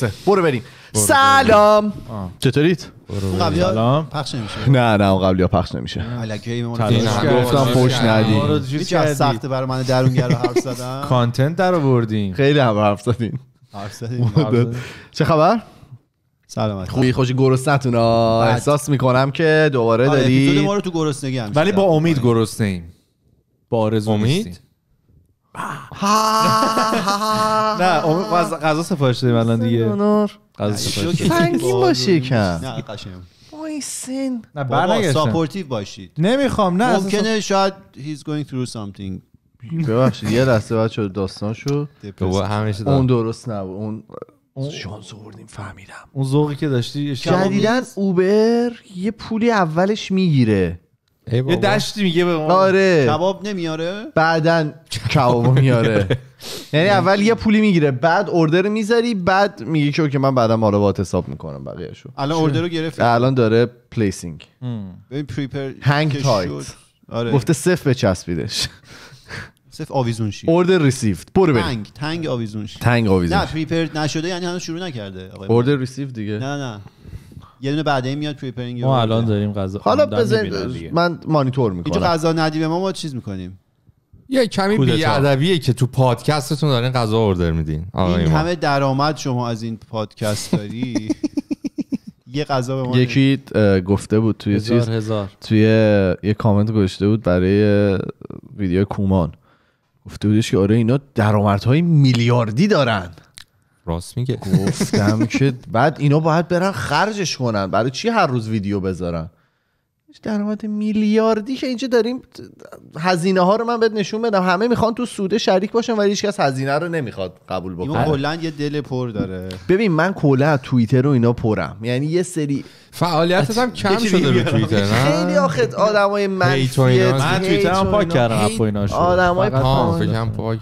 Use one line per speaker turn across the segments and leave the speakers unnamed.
درسته برو بریم سلام چطوریت؟ قبلی سلام. پخش نمیشه نه نه اون قبلی ها پخش نمیشه علکی گفتم خوش ندی ما رو
سخته برای من درونگر رو حرف زدن
کانتنت در آوردیم خیلی هم حرف زدین زدیم. چه خبر سلامت خوبی خوش گرسنتون احساس میکنم که دوباره آره، اپیزود ما رو تو گرسنگی ولی با امید
گرسنه با آرزو
امید؟
ها
نه از غذا سفارش دادیم الان دیگه غذا سفارش سنگین باشه کم نه قشنگ
نه بابا ساپورتیو باشید نمیخوام نه ممکنه شاید هیز گوینگ ثرو سامثینگ ببخشید یه لحظه بعد شد داستان همیشه اون
درست نبود اون شانس آوردیم فهمیدم اون
ذوقی که داشتی
جدیدن اوبر یه پولی اولش میگیره یه دشتی
میگه به ما آره کباب نمیاره
بعدن کباب میاره یعنی اول یه پولی میگیره بعد اردر میذاری بعد میگه که من بعدا آره باید حساب میکنم شو الان اردر رو گرفت الان داره پلیسینگ
هنگ تایت آره گفته
به بچسبیدش صف آویزون شی اوردر ریسیوت برو بریم تنگ
تنگ آویزون شی تنگ آویزون نه پریپر نشده یعنی هنوز شروع نکرده اوردر ریسیوت دیگه نه نه یه دونه بعدی میاد پریپرینگ ما الان
داریم غذا حالا بزنید من مانیتور میکنم اینجا
غذا
ندی به ما ما چیز میکنیم یه کمی
ادبیه که تو پادکستتون دارین غذا اوردر میدین این همه
درآمد شما از این پادکست داری یه غذا به ما
یکی گفته بود توی هزار چیز توی یه کامنت گذاشته بود برای ویدیو کومان گفته بودش که آره اینا درآمدهای میلیاردی دارن راست میگه گفتم که بعد اینا باید برن خرجش کنن برای چی هر روز ویدیو بذارن درآمد میلیاردی که اینجا داریم هزینه ها رو من بهت نشون بدم همه میخوان تو سوده شریک باشن ولی هیچکس هزینه رو نمیخواد قبول بکنه کلا یه دل پر داره ببین من کلا توییتر رو اینا پرم یعنی یه سری
فعالیت هم کم شده رو توییتر خیلی
آخه آدمای منفی من توییتر پاک کردم اپ آدمای پاک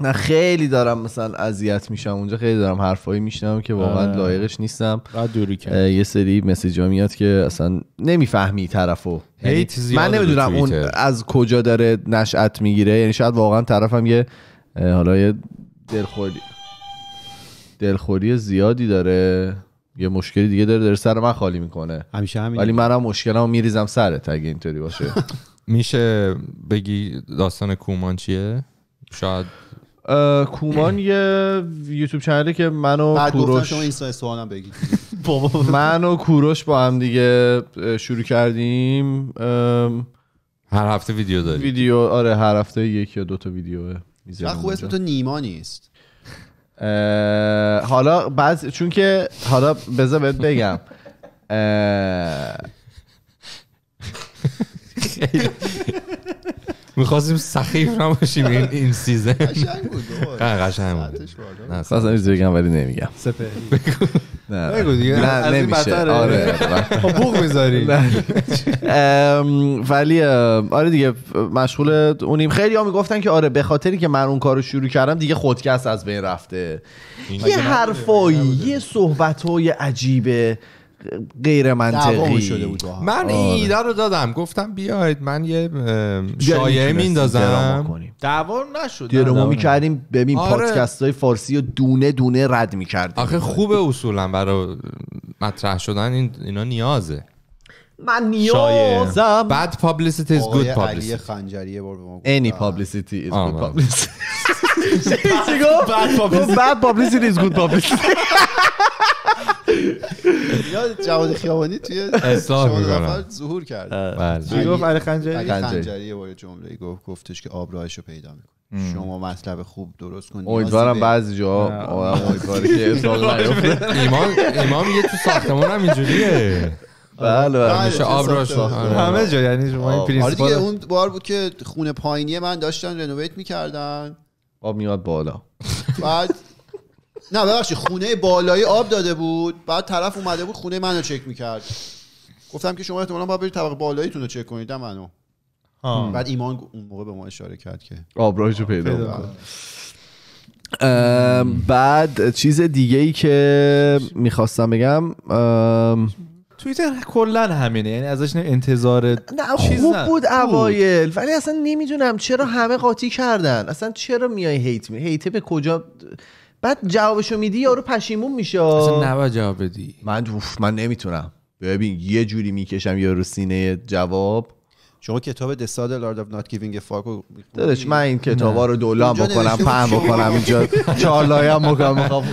من خیلی دارم مثلا اذیت میشم اونجا خیلی دارم حرفایی میشنم که واقعا آره. لایقش نیستم دوری کرد. یه سری ها میاد که اصلا نمیفهمی طرفو یعنی من نمیدونم اون از کجا داره نشأت میگیره یعنی شاید واقعا طرفم یه حالا یه دلخوری دلخوری زیادی داره یه مشکلی دیگه داره داره سر من خالی میکنه همیشه همین ولی منم هم مشکلمو میریزم سرت اگه اینطوری باشه
میشه بگی داستان کومان چیه شاید کومان یه یوتیوب چنلی که منو کوروش
شما بابا
من و کوروش با هم دیگه شروع کردیم هر هفته ویدیو داری ویدیو آره هر هفته یک یا دو تا ویدیو
میذارم خوب اسم تو نیما
نیست حالا بعض چون که حالا بذار بهت بگم
میخواستیم سخیف نباشیم این این سیزن قشنگ بود قشنگ بود خواستم بگم ولی نمیگم نه بگو دیگه نه
نمیشه آره خب، بوق میذاری ولی آره دیگه مشغول اونیم خیلی ها میگفتن که آره به خاطری که من اون کارو شروع کردم دیگه خودکست از بین رفته یه حرفایی یه صحبتای عجیبه
غیر منطقی شده بود من آره. ایده رو دادم گفتم بیاید من یه شایعه میندازم دعوا نشد درامو میکردیم ببین آره. پادکست های فارسی رو دونه دونه رد میکردیم آخه خوبه اصولا برای مطرح شدن این اینا نیازه
من نیازم
بد پابلیسیتی از گود پابلیسیتی علی
خنجری یه
بار به ما انی پابلیسیتی از گود پابلیسیتی
چی گفت بد پابلیسیتی از گود پابلیسیتی یاد جواد خیابانی توی اصلاح میکنم ظهور کرد بله. چی گفت علی خنجری خنجری یه بار جمله گفت گفتش که آب پیدا میکنه شما مطلب خوب درست کنید امیدوارم بعضی جا کاری که اصلاح نیفته ایمان ایمان یه تو ساختمون
هم اینجوریه
بله بله, بله، میشه آب آره. همه جا یعنی شما این پرینسیپال آره اون
بار بود که خونه پایینی من داشتن رنوویت میکردن
آب میاد بالا
بعد نه ببخشید خونه بالایی آب داده بود بعد طرف اومده بود خونه منو چک میکرد گفتم که شما احتمالا باید برید طبقه بالاییتون رو چک کنید منو بعد ایمان اون موقع به ما اشاره کرد که آبراهیشو پیدا, پیدا
بعد چیز دیگه ای که میخواستم بگم
تویتر کلا همینه یعنی ازش انتظار نه
چیز خوب بود اوایل ولی اصلا نمیدونم چرا همه قاطی کردن اصلا چرا میای هیت می هیت به کجا بعد جوابشو میدی یارو پشیمون میشه اصلا نباید جواب بدی من اوف من نمیتونم ببین یه جوری میکشم یارو سینه جواب
شما کتاب The لارد اف نات Not Giving a Fuck
من این کتابا رو دولام بکنم پهم بکنم اینجا هم بکنم میخوام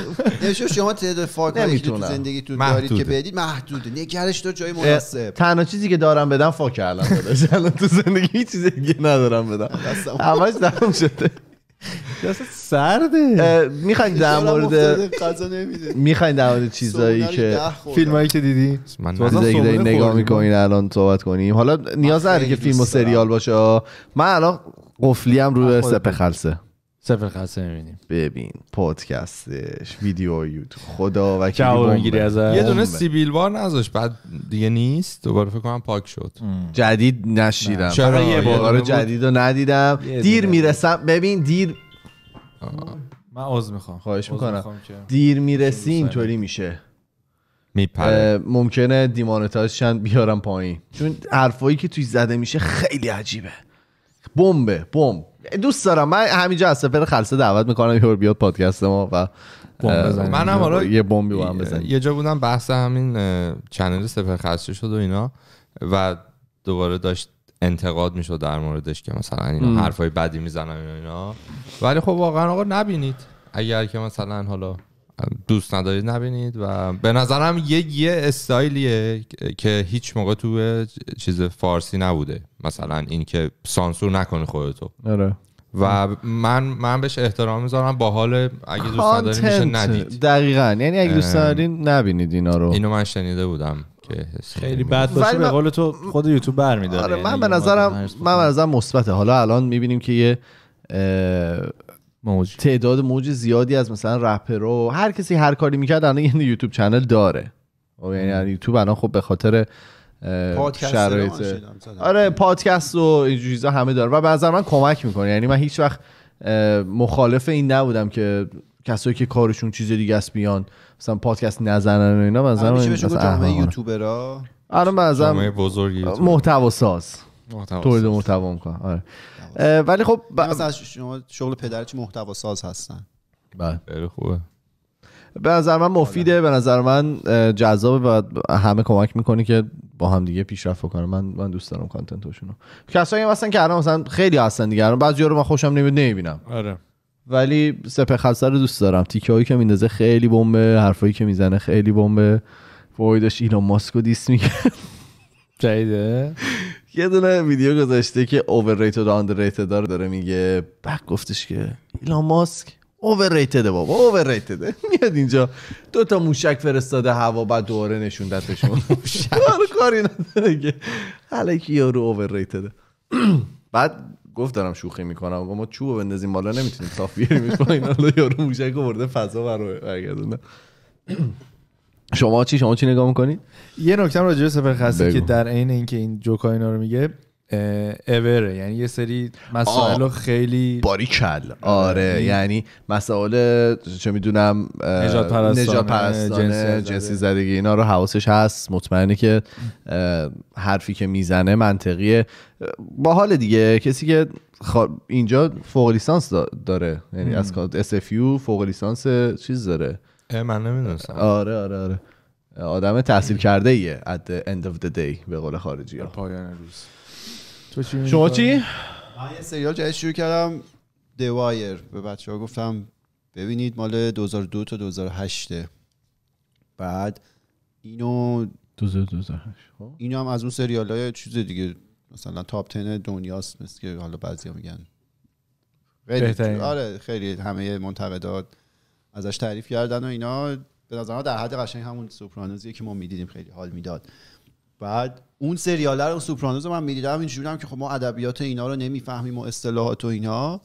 شما تعداد فاک زندگی تو دارید که بدید محدوده نگرش تو جای مناسب
تنها چیزی که دارم بدم فاک الان تو زندگی چیزی دیگه ندارم بدم همش دارم شده دستت سرده میخواین در مورد میخواین در مورد چیزایی که فیلمایی که دیدی من چیزایی که نگاه میکنین الان صحبت کنیم حالا نیاز نداره که فیلم و سریال باشه من الان قفلی هم روی سپه خلصه
سفر خلصه میبینیم
ببین پادکستش ویدیو یوتیوب خدا و یه دونه
سیبیل بار نذاش بعد دیگه نیست دوباره فکر کنم پاک شد جدید نشیدم چرا یه آره، بار آره، جدید رو
ندیدم دیر میرسم ببین دیر
من عذر میخوام خواهش میکنم
دیر میرسی اینطوری میشه
میپره
ممکنه چند بیارم پایین چون حرفایی که توی زده میشه خیلی عجیبه بمبه بمب دوست دارم من همینجا از سفر خلصه دعوت میکنم یه بیاد پادکست ما و من حالا یه بمبی با هم یه
جا بودم بحث همین چنل سفر خلصه شد و اینا و دوباره داشت انتقاد میشد در موردش که مثلا این حرفای بدی میزنم اینا, اینا ولی خب واقعا آقا نبینید اگر که مثلا حالا دوست ندارید نبینید و به نظرم یه یه استایلیه که هیچ موقع تو چیز فارسی نبوده مثلا این که سانسور نکنی خودتو آره. و من من بهش احترام میذارم با حال اگه دوست ندارین میشه ندید دقیقا یعنی اگه دوست ندارین نبینید اینا رو اینو من شنیده بودم خیلی بد باشه به قول تو خود یوتیوب برمیداره آره من
یعنی به نظرم من به نظرم مثبته حالا الان میبینیم که یه موج. تعداد موج زیادی از مثلا و هر کسی هر کاری میکرد الان یه یوتیوب چنل داره خب، یعنی یوتیوب الان خب به خاطر شرایط آره پادکست و این همه داره و به من کمک میکنه یعنی من هیچ وقت مخالف این نبودم که کسایی که کارشون چیز دیگه است بیان مثلا پادکست نزنن و اینا مثلا آره، جامعه
یوتیوبرا الان مثلا محتوا
ساز تولید محتوا میکنه آره
ولی خب ب... مثلا شما شغل پدرت محتوا ساز هستن
بله خوبه
به نظر من مفیده آره. به نظر من جذابه و همه کمک میکنه که با هم دیگه پیشرفت کنه من من دوست دارم کانتنتشون رو کسایی هستن که الان مثلا خیلی هستن دیگه الان بعضی رو من خوشم نمیاد نمیبینم آره ولی سپه رو دوست دارم تیکه هایی که میندازه خیلی بمبه حرفایی که میزنه خیلی بمبه وای اینو ایلان ماسکو دیس میگه جدیده یه دونه ویدیو گذاشته که اوورریتد و آندرریتد داره داره میگه بعد گفتش که ایلان ماسک اوورریتده بابا اوورریتده میاد اینجا دو تا موشک فرستاده هوا بعد دوباره نشون بهشون کاری نداره که حالا یارو اوورریتد بعد گفت دارم شوخی میکنم ما چوب بندازیم بالا نمیتونیم صاف بیاریم حالا یارو موشک برده فضا برگردونه
شما چی شما چی نگاه میکنید یه نکته راجع به سفر خسته که در عین اینکه این جوکا اینا رو میگه اوره یعنی یه سری مسائل خیلی باریکل آره یعنی, یعنی
مسائل چه میدونم نجات پرستانه جنسی زدگی اینا رو حواسش هست مطمئنه که حرفی که میزنه منطقیه با حال دیگه کسی که اینجا فوق لیسانس داره یعنی از SFU فوق لیسانس چیز داره
من نمیدونستم آره
آره آره آدم تحصیل کرده ایه at the end of the day به قول خارجی پایان روز
تو شما
چی؟ من یه سریال جدید شروع کردم دوایر به بچه ها گفتم ببینید مال 2002 تا 2008 بعد اینو 2008 خب. اینو هم از اون سریال های چیز دیگه مثلا تاپ 10 دنیاست مثل که حالا بعضیا میگن خیلی آره خیلی همه منتقدات ازش تعریف کردن و اینا به نظرم در حد قشنگ همون سوپرانوزیه که ما میدیدیم خیلی حال میداد بعد اون سریال رو سوپرانوز رو من میدیدم اینجوری که خب ما ادبیات اینا رو نمیفهمیم و اصطلاحات و اینا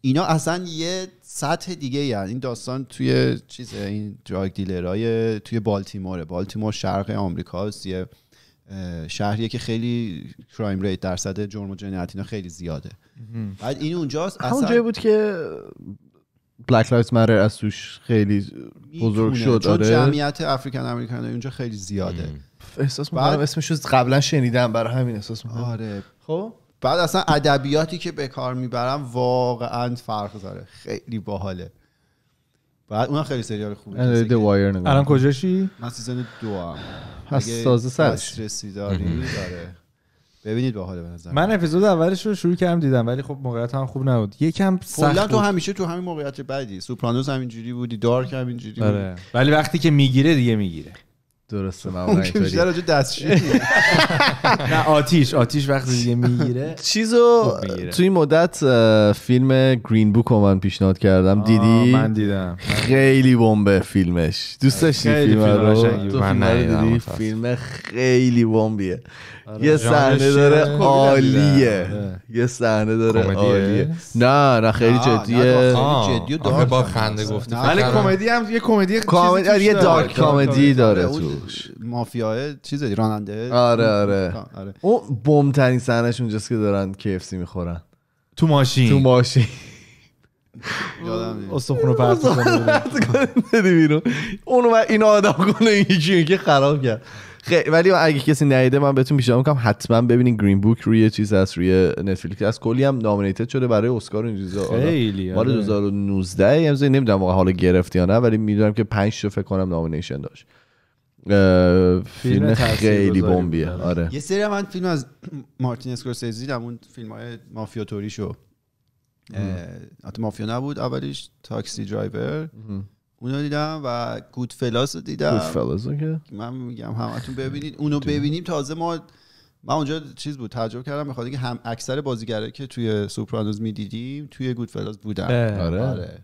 اینا اصلا یه سطح دیگه یعنی این داستان توی چیز این دراگ دیلرای توی بالتیموره بالتیمور شرق آمریکاست یه شهریه که خیلی کرایم ریت درصد جرم و جنایت اینا خیلی زیاده بعد این اونجاست اصلا جایی بود که
بلک لایف Matter از توش خیلی بزرگ شد چون آره. جمعیت
افریکن امریکن اونجا خیلی زیاده احساس میکنم بعد... اسمشو قبلا
شنیدم برای همین احساس میکنم
آره خب بعد اصلا ادبیاتی که به کار میبرم واقعا فرق داره خیلی باحاله بعد اونم خیلی سریال خوبه آره، الان کجاشی من سیزن دو هم از سرش داره ببینید باحال به نظر من
اپیزود اولش رو شروع کردم دیدم ولی خب موقعیت هم خوب نبود یکم سخت تو
همیشه تو همین موقعیت بعدی سوپرانوز همینجوری بودی دارک همینجوری آره. ولی وقتی که میگیره دیگه میگیره
درسته من اون بیشتر
نه آتیش
آتیش وقتی دیگه میگیره
چیزو تو این مدت فیلم گرین بوک رو من پیشنهاد کردم دیدی من دیدم خیلی بمبه فیلمش دوست داشتی فیلم رو تو فیلم خیلی بمبیه آره. آره. یه صحنه داره عالیه یه صحنه داره عالیه نه نه خیلی جدیه خیلی جدی با خنده گفته ولی کمدی
هم یه کمدی کمدی یه دارک
کمدی آره، داره توش
مافیا چیز راننده آره آره
اون بم ترین صحنه اونجاست که دارن KFC میخورن تو ماشین تو ماشین استخونو پرت کنه بیرون اون این آدم کنه یکی که خراب کرد خیلی ولی اگه کسی ندیده من بهتون پیشنهاد میکنم حتما ببینین گرین بوک روی چیز از روی نتفلیکس هست کلی هم نامینیتد شده برای اسکار این چیزا خیلی مال 2019 آره. امضا نمیدونم واقعا حالا گرفت یا نه ولی میدونم که 5 تا فکر کنم نامینیشن داشت
فیلم خیلی بمبیه آره. آره یه سری من فیلم از مارتین اسکورسیزی دیدم اون فیلم های مافیا توریشو مافیا نبود اولیش تاکسی درایور اونو دیدم و گود فلاس رو دیدم گود که من میگم همتون ببینید اونو ببینیم تازه ما من اونجا چیز بود تجربه کردم بخاطر که هم اکثر بازیگرایی که توی سوپرانوز میدیدیم توی گود فلاس بودن آره. آره.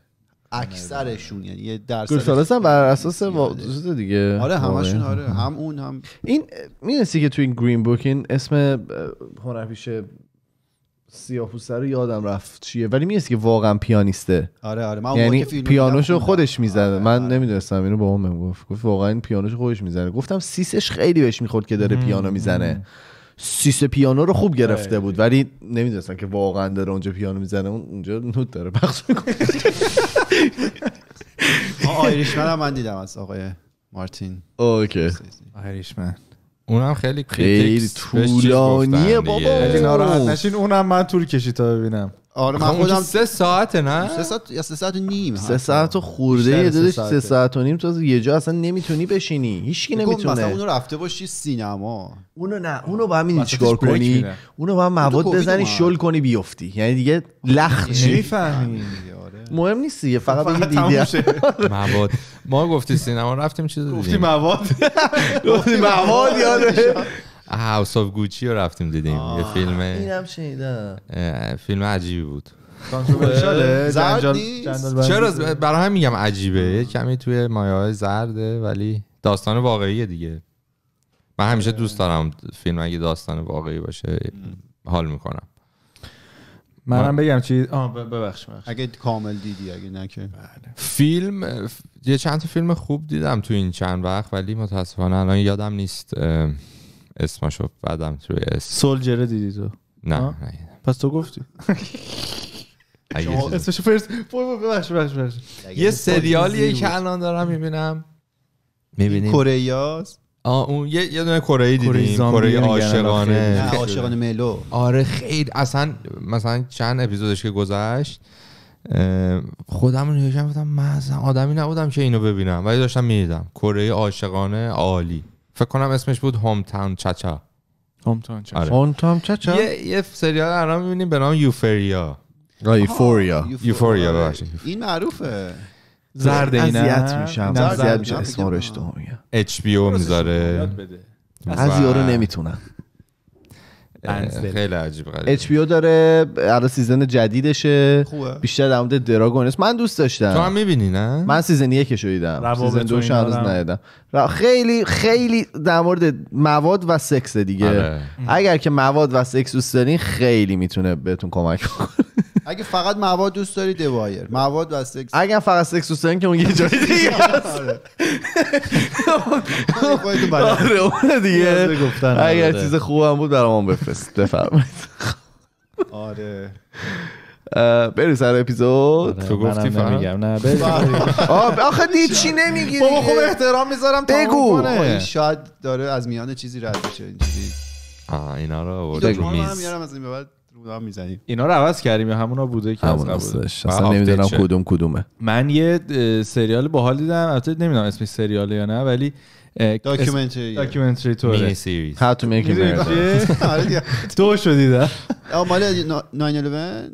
اکثرشون یعنی یه درصد
هم بر اساس دیگه آره همشون آره هم اون هم این میدونستی که توی این گرین بوک این اسم هنرپیشه سیاپوسه رو یادم رفت چیه ولی میگه که واقعا پیانیسته آره آره یعنی پیانوشو خودش میزنه آره، من آره. نمیدونستم اینو اون گفت گفت واقعا این پیانوشو خودش میزنه گفتم سیسش خیلی بهش میخورد که داره پیانو میزنه سیس پیانو رو خوب گرفته بود ولی نمیدونستم که واقعا داره اونجا پیانو میزنه اونجا نوت داره بخش میکنه
آیریشمن هم من دیدم از آقای مارتین
اوکی آیریشمن اونم خیلی خیلی طولانیه بابا خیلی ناراحت نشین اونم من طول کشی تا ببینم
آره من خب، خودم سه ساعته نه سه
ساعت یا سه ساعت و نیم
سه ساعت و خورده یه سه ساعت, ساعت و نیم تو از یه جا اصلا نمیتونی بشینی کی نمیتونه مثلا اونو
رفته باشی سینما اونو نه اونو با همین چیکار کنی
اونو با مواد بزنی شل کنی بیفتی یعنی دیگه لخت نمیفهمی مهم نیست دیگه فقط
مواد ما گفتی سینما رفتیم چیز دیدیم گفتی مواد
گفتی مواد یاده
هاوس آف گوچی رو رفتیم دیدیم یه فیلم اینم
شنیدم
فیلم عجیبی بود چرا برای هم میگم عجیبه کمی توی مایه های زرده ولی داستان واقعیه دیگه من همیشه دوست دارم فیلم اگه داستان واقعی باشه حال میکنم منم
بگم چی ببخش, ببخش اگه کامل دیدی اگه نه بله.
فیلم یه چند تا فیلم خوب دیدم تو این چند وقت ولی متاسفانه الان یادم نیست اسمشو بعدم توی اسم سولجره دیدی تو نه, پس تو گفتی اسمشو
فرست ببخش ببخش
یه سریالیه که الان دارم میبینم میبینیم کوریاست آه یه یه دونه کره ای دیدیم کره عاشقانه عاشقانه ملو آره خیلی اصلا مثلا چند اپیزودش که گذشت خودم رو نگاشم گفتم من آدمی نبودم که اینو ببینم ولی داشتم میدیدم کره عاشقانه عالی فکر کنم اسمش بود هوم تاون چاچا هوم تاون چچا هوم تاون یه, یه سریال الان میبینیم به نام یوفریا یوفوریا یوفوریا
این معروفه زرد اینه
اذیت میشم اذیت میشم اسم رشته ها میگم اچ بی او میذاره از یارو نمیتونم خیلی عجیب غریب اچ
پی او داره الان سیزن جدیدشه خوبه. بیشتر در مورد دراگون من دوست داشتم تو هم میبینی نه من سیزن یکش رو دیدم سیزن دو هنوز ندیدم خیلی خیلی در مورد مواد و سکس دیگه آره. اگر که مواد و سکس دوست دارین خیلی میتونه بهتون کمک
کنه اگه فقط مواد دوست داری دوایر مواد و سکس اگه
فقط سکس دوست
که اون یه
جای آره. دیگه است آره,
آره، اون دیگه اگه چیز خوبم بود برام بفرست بفرمایید آره بری سر اپیزود آره، تو گفتی میگم نه
آخه دی چی نمیگی بابا خوب احترام میذارم بگو شاید داره از میان چیزی رد بشه این چیزی
آه اینا رو از میز کدوم میزنیم اینا
رو عوض کردیم یا همونا بوده که همون از اصلا نمیدونم کدوم کدومه من یه سریال باحال دیدم البته نمیدونم اسمش سریاله یا نه ولی داکیومنتری داکیومنتری توره سیریز آره تو شو دیدم
مال 911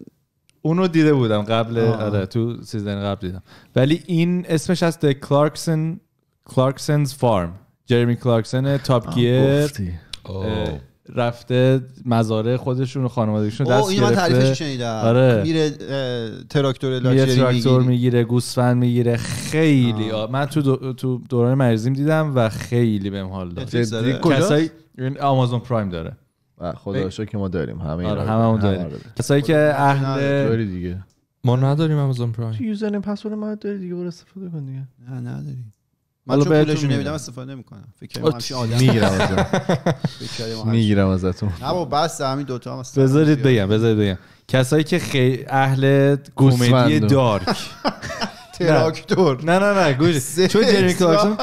اونو دیده بودم قبل آره تو سیزن قبل دیدم ولی این اسمش از کلارکسن کلارکسنز فارم. جرمی کلارکسن تاپ گیر رفته مزارع خودشون و خانوادگیشون دست اینو من تعریفش شنیدم آره. میره
تراکتور لاجری میگیره تراکتور
میگیره گوسفند میگیره خیلی آه. من تو دو... تو دوران مریضیم دیدم و خیلی بهم حال داد کسایی این آمازون پرایم داره خدا که ما داریم همه آره هممون داریم کسایی که
اهل دیگه ما نداریم آمازون پرایم
یوزرنیم پسورد ما
داری دیگه برو استفاده کن دیگه نه
نداریم من چون پولشو نمیدم استفاده نمیکنم فکر کنم همیشه
آدم میگیرم ازتون میگیرم ازتون نه با بس همین دو تا استفاده بذارید
بگم بذارید بگم کسایی که خیلی اهل کمدی دارک
تراکتور نه نه نه گوش چون جرمی کلارکسون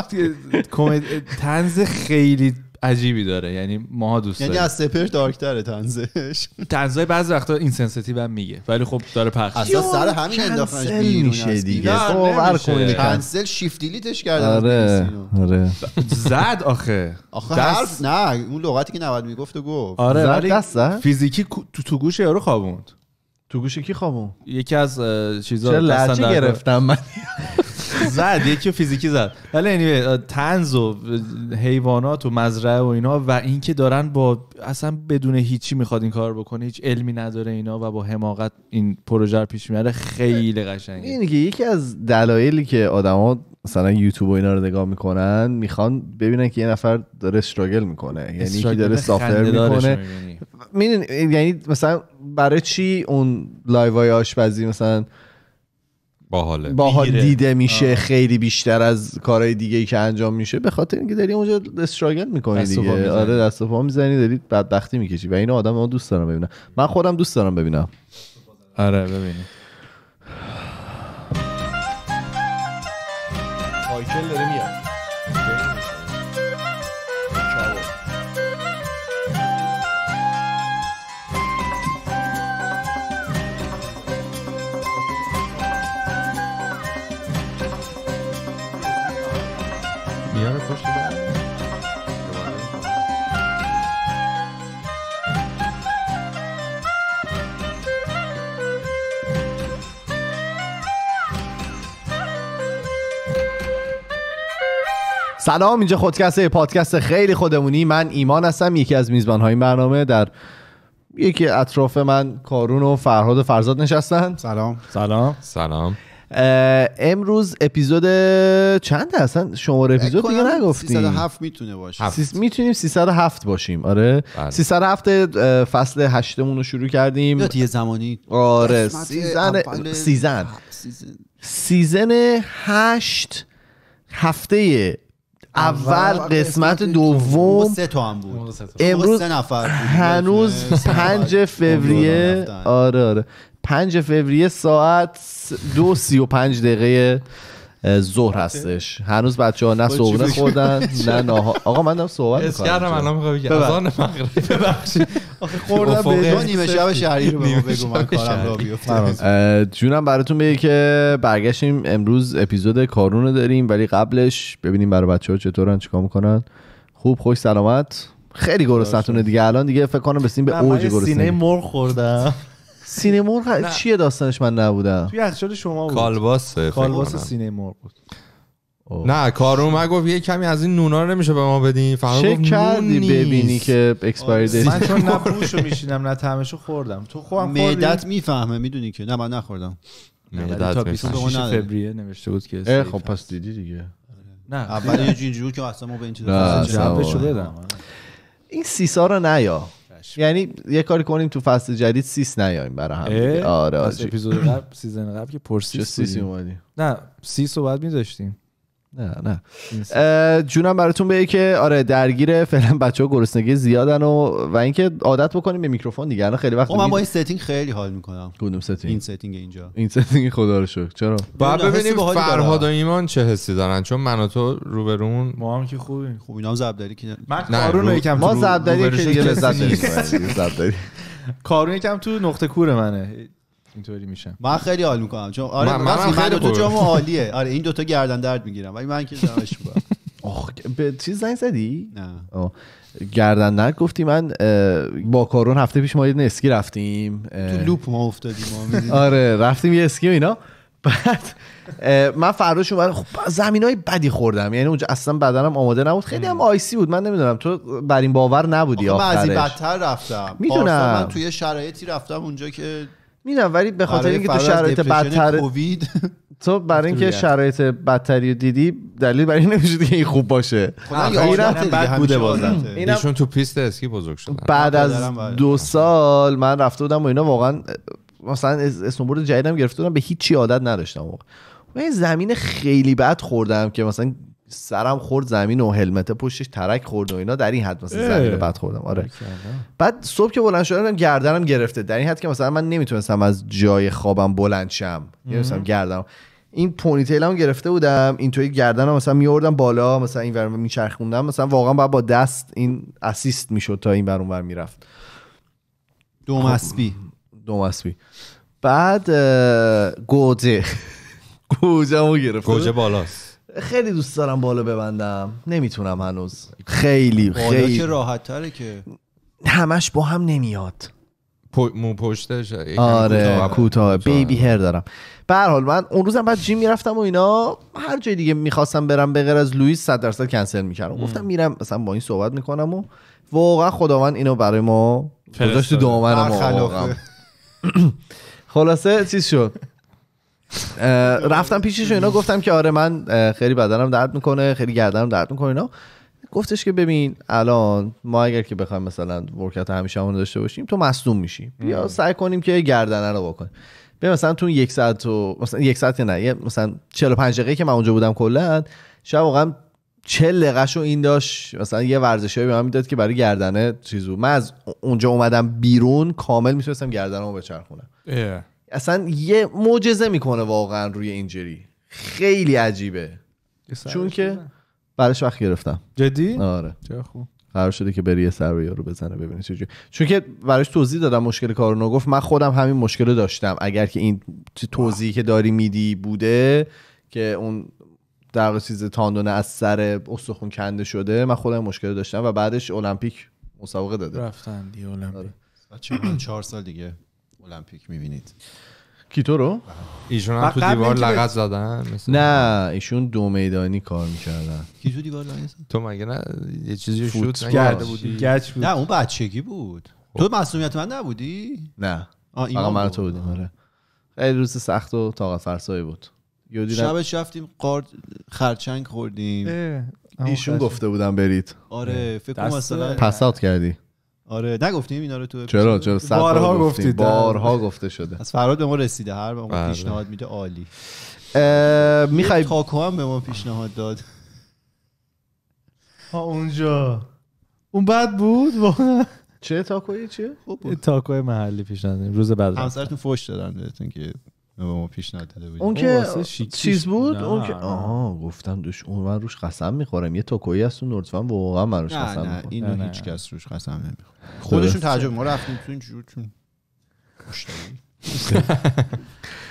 کمدی
طنز خیلی عجیبی داره یعنی ماها دوست یعنی از
سپر دارکتره تنزش تنزای
بعض وقتا این سنسیتیو هم میگه ولی خب داره پخش اصلا سر همین انداختنش بیرون میشه دیگه باور خب، کن آره. کنسل
شیفت دیلیتش کرد آره
آره زد آخه آخه حرف
نه اون لغتی که نباید میگفت و گفت آره ولی
فیزیکی تو تو گوش یارو خوابوند تو گوش کی خوابوند یکی از چیزا چه گرفتم من زد یکی فیزیکی زد ولی یعنی تنز و حیوانات و مزرعه و اینا و اینکه دارن با اصلا بدون هیچی میخواد این کار بکنه هیچ علمی نداره اینا و با حماقت این پروژه پیش میاره خیلی قشنگه
این یکی از دلایلی که آدما مثلا یوتیوب و اینا رو نگاه میکنن میخوان ببینن که یه نفر داره استراگل میکنه یعنی یکی داره سافر میکنه یعنی مثلا برای چی اون لایو آشپزی مثلا باحاله حال دیده میشه خیلی بیشتر از کارهای دیگه ای که انجام میشه به خاطر اینکه داری اونجا استراگل میکنی دیگه میزنی. آره دست و پا میزنی داری بدبختی میکشی و اینو آدم ما دوست دارم ببینم من خودم دوست دارم ببینم آره ببینیم داره میاد سلام اینجا خودکست پادکست خیلی خودمونی من ایمان هستم یکی از میزبان های برنامه در یکی اطراف من کارون و فرهاد و فرزاد نشستن سلام سلام سلام امروز اپیزود چند هستن؟ شماره اپیزود دیگه نگفتیم 307
میتونه باشه
میتونیم 307 باشیم آره 307 بله. فصل هشتمون رو شروع کردیم یه زمانی آره سیزن سیزن سیزن هشت هفته اول قسمت دوم سه هم بود امروز نفر هنوز پنج فوریه آره آره پنج فوریه ساعت دو سی و پنج دقیقه ظهر هستش هنوز بچه ها نه صبحونه خوردن نه نه آقا من دارم صحبت می‌کنم اسکرم الان می‌خوام
بگم اذان مغرب ببخشید آخه خوردم به نیمه شب شهری رو بگو من کارم رو
بیفته
جونم براتون بگه که برگشتیم امروز اپیزود کارون داریم ولی قبلش ببینیم برای بچه‌ها چطورن چیکار میکنن خوب خوش سلامت خیلی گرسنتونه دیگه الان دیگه فکر کنم بسیم به اوج گرسنگی سینه
مرغ خوردم
سینه مرغ چیه داستانش من نبودم
توی یخچال شما بود کالباس
کالباس سینه مرغ بود نه کارو من گفت یه کمی از این نونا رو نمیشه به ما بدین فهم چک کردی ببینی که اکسپایر دیت من چون
نه بوشو میشینم نه طعمشو خوردم
تو خوردی؟ معدت میفهمه میدونی که نه من نخوردم تا 26 فوریه نوشته بود که خب پس دیدی دیگه نه اول یه جوری که اصلا ما به این چیزا شده
این سیسا رو نیا یعنی یه کاری کنیم تو فصل جدید سیس نیایم برای هم آره اپیزود قبل
سیزن قبل که پرسیس بودیم نه سیس رو بعد میذاشتیم نه
نه جونم براتون بگه که آره درگیر فعلا بچه ها گرسنگی زیادن و و اینکه عادت بکنیم به میکروفون دیگه الان خیلی وقت خب، من با این
سیتینگ خیلی حال میکنم کدوم سیتینگ؟ این سیتینگ اینجا
این سیتینگی خدا رو شکر چرا بعد ببینیم فرهاد و ایمان چه حسی دارن چون من و تو روبرون ما هم که خوبی؟ خوب اینا هم زبدری که من کارون یکم ما زبدری که لذت
کارون یکم تو
نقطه کور منه اینطوری میشم من خیلی حال میکنم چون آره من, من خیلی تو جام عالیه آره این دوتا گردن درد میگیرم ولی من که آخ به چیز زنگ زدی
نه گردن گفتی من با کارون هفته پیش ما یه اسکی رفتیم تو لوپ ما افتادیم ما آره رفتیم یه اسکی و اینا بعد من فرداش اومدم خب زمین های بدی خوردم یعنی اونجا اصلا بدنم آماده نبود خیلی هم آیسی بود من نمیدونم تو بر این باور نبودی آخرش من
بدتر رفتم میدونم من توی شرایطی رفتم اونجا که میدونم
ولی به خاطر آره، اینکه تو شرایط بدتر کووید تو برای اینکه شرایط بدتری رو دیدی دلیل برای این نمیشه که این خوب باشه خب، اینم بد بوده بازم ایشون
تو پیست اسکی بزرگ شدن بعد از
دو سال من رفته بودم و اینا واقعا مثلا اسنوبورد جدیدم گرفته بودم به هیچ عادت نداشتم واقعا من زمین خیلی بد خوردم که مثلا سرم خورد زمین و هلمته پشتش ترک خورد و اینا در این حد مثلا زمین بعد خوردم آره بعد صبح که بلند شدم گردنم گرفته در این حد که مثلا من نمیتونستم از جای خوابم بلند شم نمیتونستم گردنم این پونی هم گرفته بودم توی گردنم مثلا میوردم بالا مثلا این ورم میچرخوندم مثلا واقعا بعد با دست این اسیست میشد تا این ور اونور میرفت دوم خب. اسبی بعد گوجه گوجه گرفته گوجه بالاست خیلی دوست دارم بالا ببندم نمیتونم هنوز خیلی خیلی که
راحت تره که
همش با هم نمیاد مو پشتش یعنی آره
کوتاه آره. بیبی هر دارم به حال من اون روزم بعد جیم میرفتم و اینا هر جای دیگه میخواستم برم به غیر از لوئیس صد درصد کنسل میکردم گفتم میرم مثلا با این صحبت میکنم و واقعا خداوند اینو برای ما گذاشت دامن ما خلاصه چیز شد رفتم پیشش اینا گفتم که آره من خیلی بدنم درد میکنه خیلی گردنم درد میکنه اینا گفتش که ببین الان ما اگر که بخوایم مثلا ورکات همیشه همون داشته باشیم تو مصدوم میشی بیا سعی کنیم که گردنه رو بکنیم به مثلا تو یک ساعت و مثلا یک ساعت نه یه مثلا 45 دقیقه که من اونجا بودم کلا شاید واقعا 40 دقیقه‌ش رو این داشت مثلا یه ورزشی به من میداد که برای گردنه چیزو من از اونجا اومدم بیرون کامل میتونستم گردنمو بچرخونم اصلا یه معجزه میکنه واقعا روی اینجری خیلی عجیبه چون که برش وقت گرفتم جدی آره خوب قرار شده که بری یه سر رو بزنه ببینی چه چون که براش توضیح دادم مشکل کار گفت من خودم همین مشکل رو داشتم اگر که این توضیحی که داری میدی بوده که اون در چیز تاندون از سر استخون کنده شده من خودم مشکل داشتم و بعدش المپیک مسابقه داده
رفتن دی المپیک آره. چهار سال دیگه المپیک میبینید
کیتو رو ایشون هم تو دیوار لغت زدن نه ایشون دو میدانی کار میکردن کی تو دیوار لغت تو مگه نه یه چیزی شوت کرده بودی بود نه اون بچگی بود خب. تو مسئولیت من نبودی نه آقا من تو بودیم آره خیلی روز سخت و طاقت فرسایی بود شبش
رفتیم قارد خرچنگ خوردیم ایشون گفته
بودم برید آره
فکر کنم مثلا پسات کردی آره نگفتیم اینا رو تو چرا بارها گفتید بارها گفته شده از فراد به ما رسیده هر به ما بله. پیشنهاد میده عالی میخوای کاکو هم به ما پیشنهاد داد ها اونجا
اون بد بود چه تاکوی چیه
تاکوی محلی پیشنهاد روز بعد
همسرتون فوش دادن بهتون که به ما پیشنهاد داده بود اون که چیز بود نه. اون که
آها گفتم دوش اون من روش قسم میخورم یه تاکویی هست اون لطفا واقعا من روش قسم نه میخورم اینو هیچ
کس روش قسم نمیخوره خودشون تعجب ما رفتیم تو این جورتون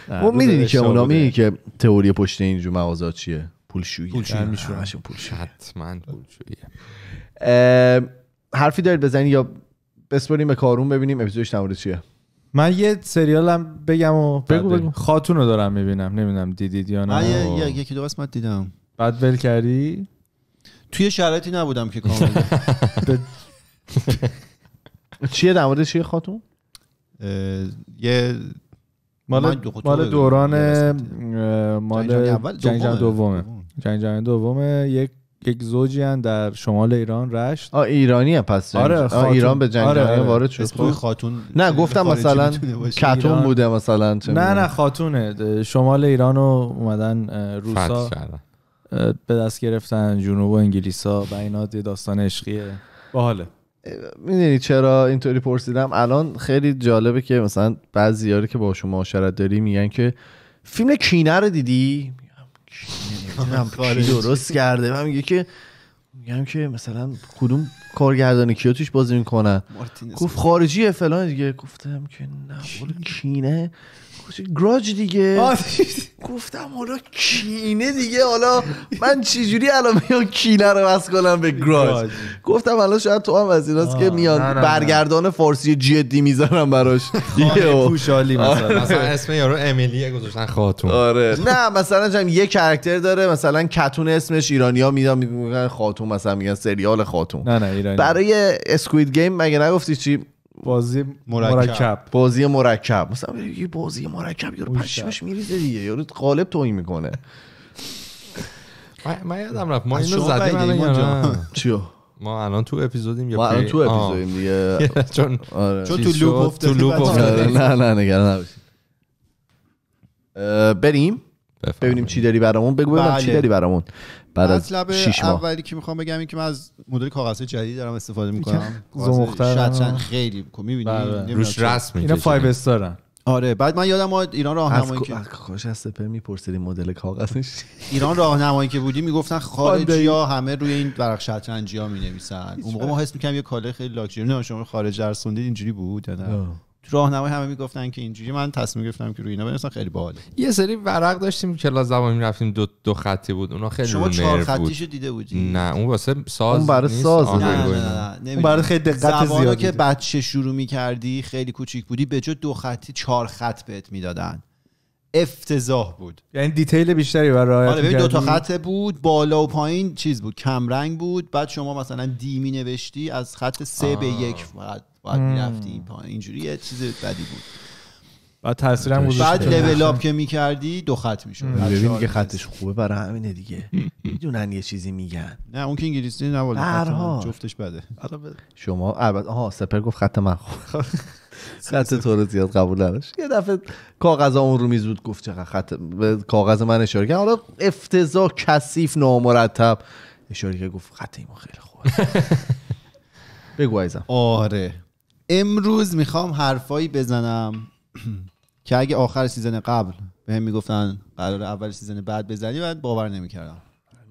ما خب، میدونی که اونا میدونی که تئوری پشت اینجور مغازات چیه پولشویی پولشویی
پولشویی حتما پولشویی
حرفی دارید بزنید یا بسپریم به کارون ببینیم اپیزودش نمورد چیه
من یه سریالم بگم و بگو بگو.
خاتون رو دارم میبینم نمیدونم دیدید یا نه من یکی
دو قسمت دیدم بعد ول کردی توی شرایطی نبودم که کامل چیه در مورد چیه خاتون یه مال مال دوران مال جنگ
جنگ
دومه جنگ جنگ دومه یک یک زوجی هن در شمال ایران رشت آ ایرانی پس آره آه ایران به جنگ آره, آره. وارد شد خب. خاتون نه گفتم مثلا
کتون بوده
مثلا نه نه خاتونه شمال ایران رو اومدن روسا به دست گرفتن جنوب و انگلیسا و اینا داستان عشقیه
باحاله میدونی چرا اینطوری پرسیدم الان خیلی جالبه که مثلا بعضی که با شما معاشرت داری میگن که فیلم کینه رو دیدی نمیدونم کی آره. درست کرده من میگه که میگم که مثلا کدوم کارگردانی کیا توش بازی میکنن گفت خارجیه فلان دیگه گفتم که نه کینه گراج دیگه
گفتم حالا کینه
دیگه حالا من چجوری الان میام کینه رو بس کنم به گراج گفتم الان شاید تو هم از که میان برگردان فارسی جدی میذارم براش پوشالی مثلا آره. مثلا
اسم یارو امیلیه گذاشتن خاتون
آره نه مثلا یه کرکتر داره مثلا کتون اسمش ایرانیا میدم میگن خاتون مثلا میگن سریال خاتون نه نه ایرانی برای اسکوید گیم مگه نگفتی چی بازی مرکب بازی مرکب مثلا یه بازی مرکب یارو پشمش میریزه دیگه یارو قالب توهین میکنه
من یادم رفت ما اینو زدیم چیو ما الان تو اپیزودیم یا ما الان تو اپیزودیم دیگه چون آره. چون تو لوپ افتادی تو لوپ آره. نه
نه نگران نباشید بریم ببینیم چی داری برامون بگو ببینم چی بله. داری برامون بعد از ماه
اولی که میخوام بگم این که من از مدل کاغذ جدید دارم استفاده میکنم زمختر خیلی میبینی بله. روش رسم اینا 5 استارن آره بعد من یادم اومد ایران راهنمایی که
خوش از سپر میپرسیدیم مدل کاغذش
ایران راهنمایی که بودی میگفتن خارجی ها همه روی این ورق شطرنجی ها مینویسن اون موقع ما حس میکنم یه کاله خیلی لاکچری نه شما خارج درسوندید اینجوری بود راهنمای همه میگفتن که اینجوری من تصمیم گرفتم که روی اینا بنویسم خیلی باحال
یه سری ورق داشتیم که کلاس زبان رفتیم دو دو خطی بود اونا خیلی شما چهار خطیشو دیده بودی نه اون واسه ساز اون برای ساز نه, نه, نه,
نه. اون برای خیلی دقت زیاد که بچه شروع میکردی خیلی کوچیک بودی به جو دو خطی چهار خط بهت میدادن افتضاح
بود یعنی دیتیل بیشتری برای آره ببین دو تا خط
بود بالا و پایین چیز بود کم رنگ بود بعد شما مثلا دی می نوشتی از خط سه به یک فقط باید میرفتی این پایین اینجوری یه چیز بدی بود
بعد
هم بود بعد لول اپ
که میکردی دو خط میشد ببین
که خطش
خوبه برای همینه دیگه میدونن یه چیزی میگن
نه اون که انگلیسی نوالی جفتش
آره، بده شما البته آها سپر گفت خط من خوبه خط تو رو زیاد قبول نداشت یه دفعه کاغذ اون رو میز بود گفت چقدر خط به کاغذ من اشاره کرد حالا افتضاح کثیف نامرتب اشاره که گفت خط ما خیلی خوبه
بگو آره امروز میخوام حرفایی بزنم که اگه آخر سیزن قبل به هم میگفتن قرار اول سیزن بعد بزنی بعد باور نمیکردم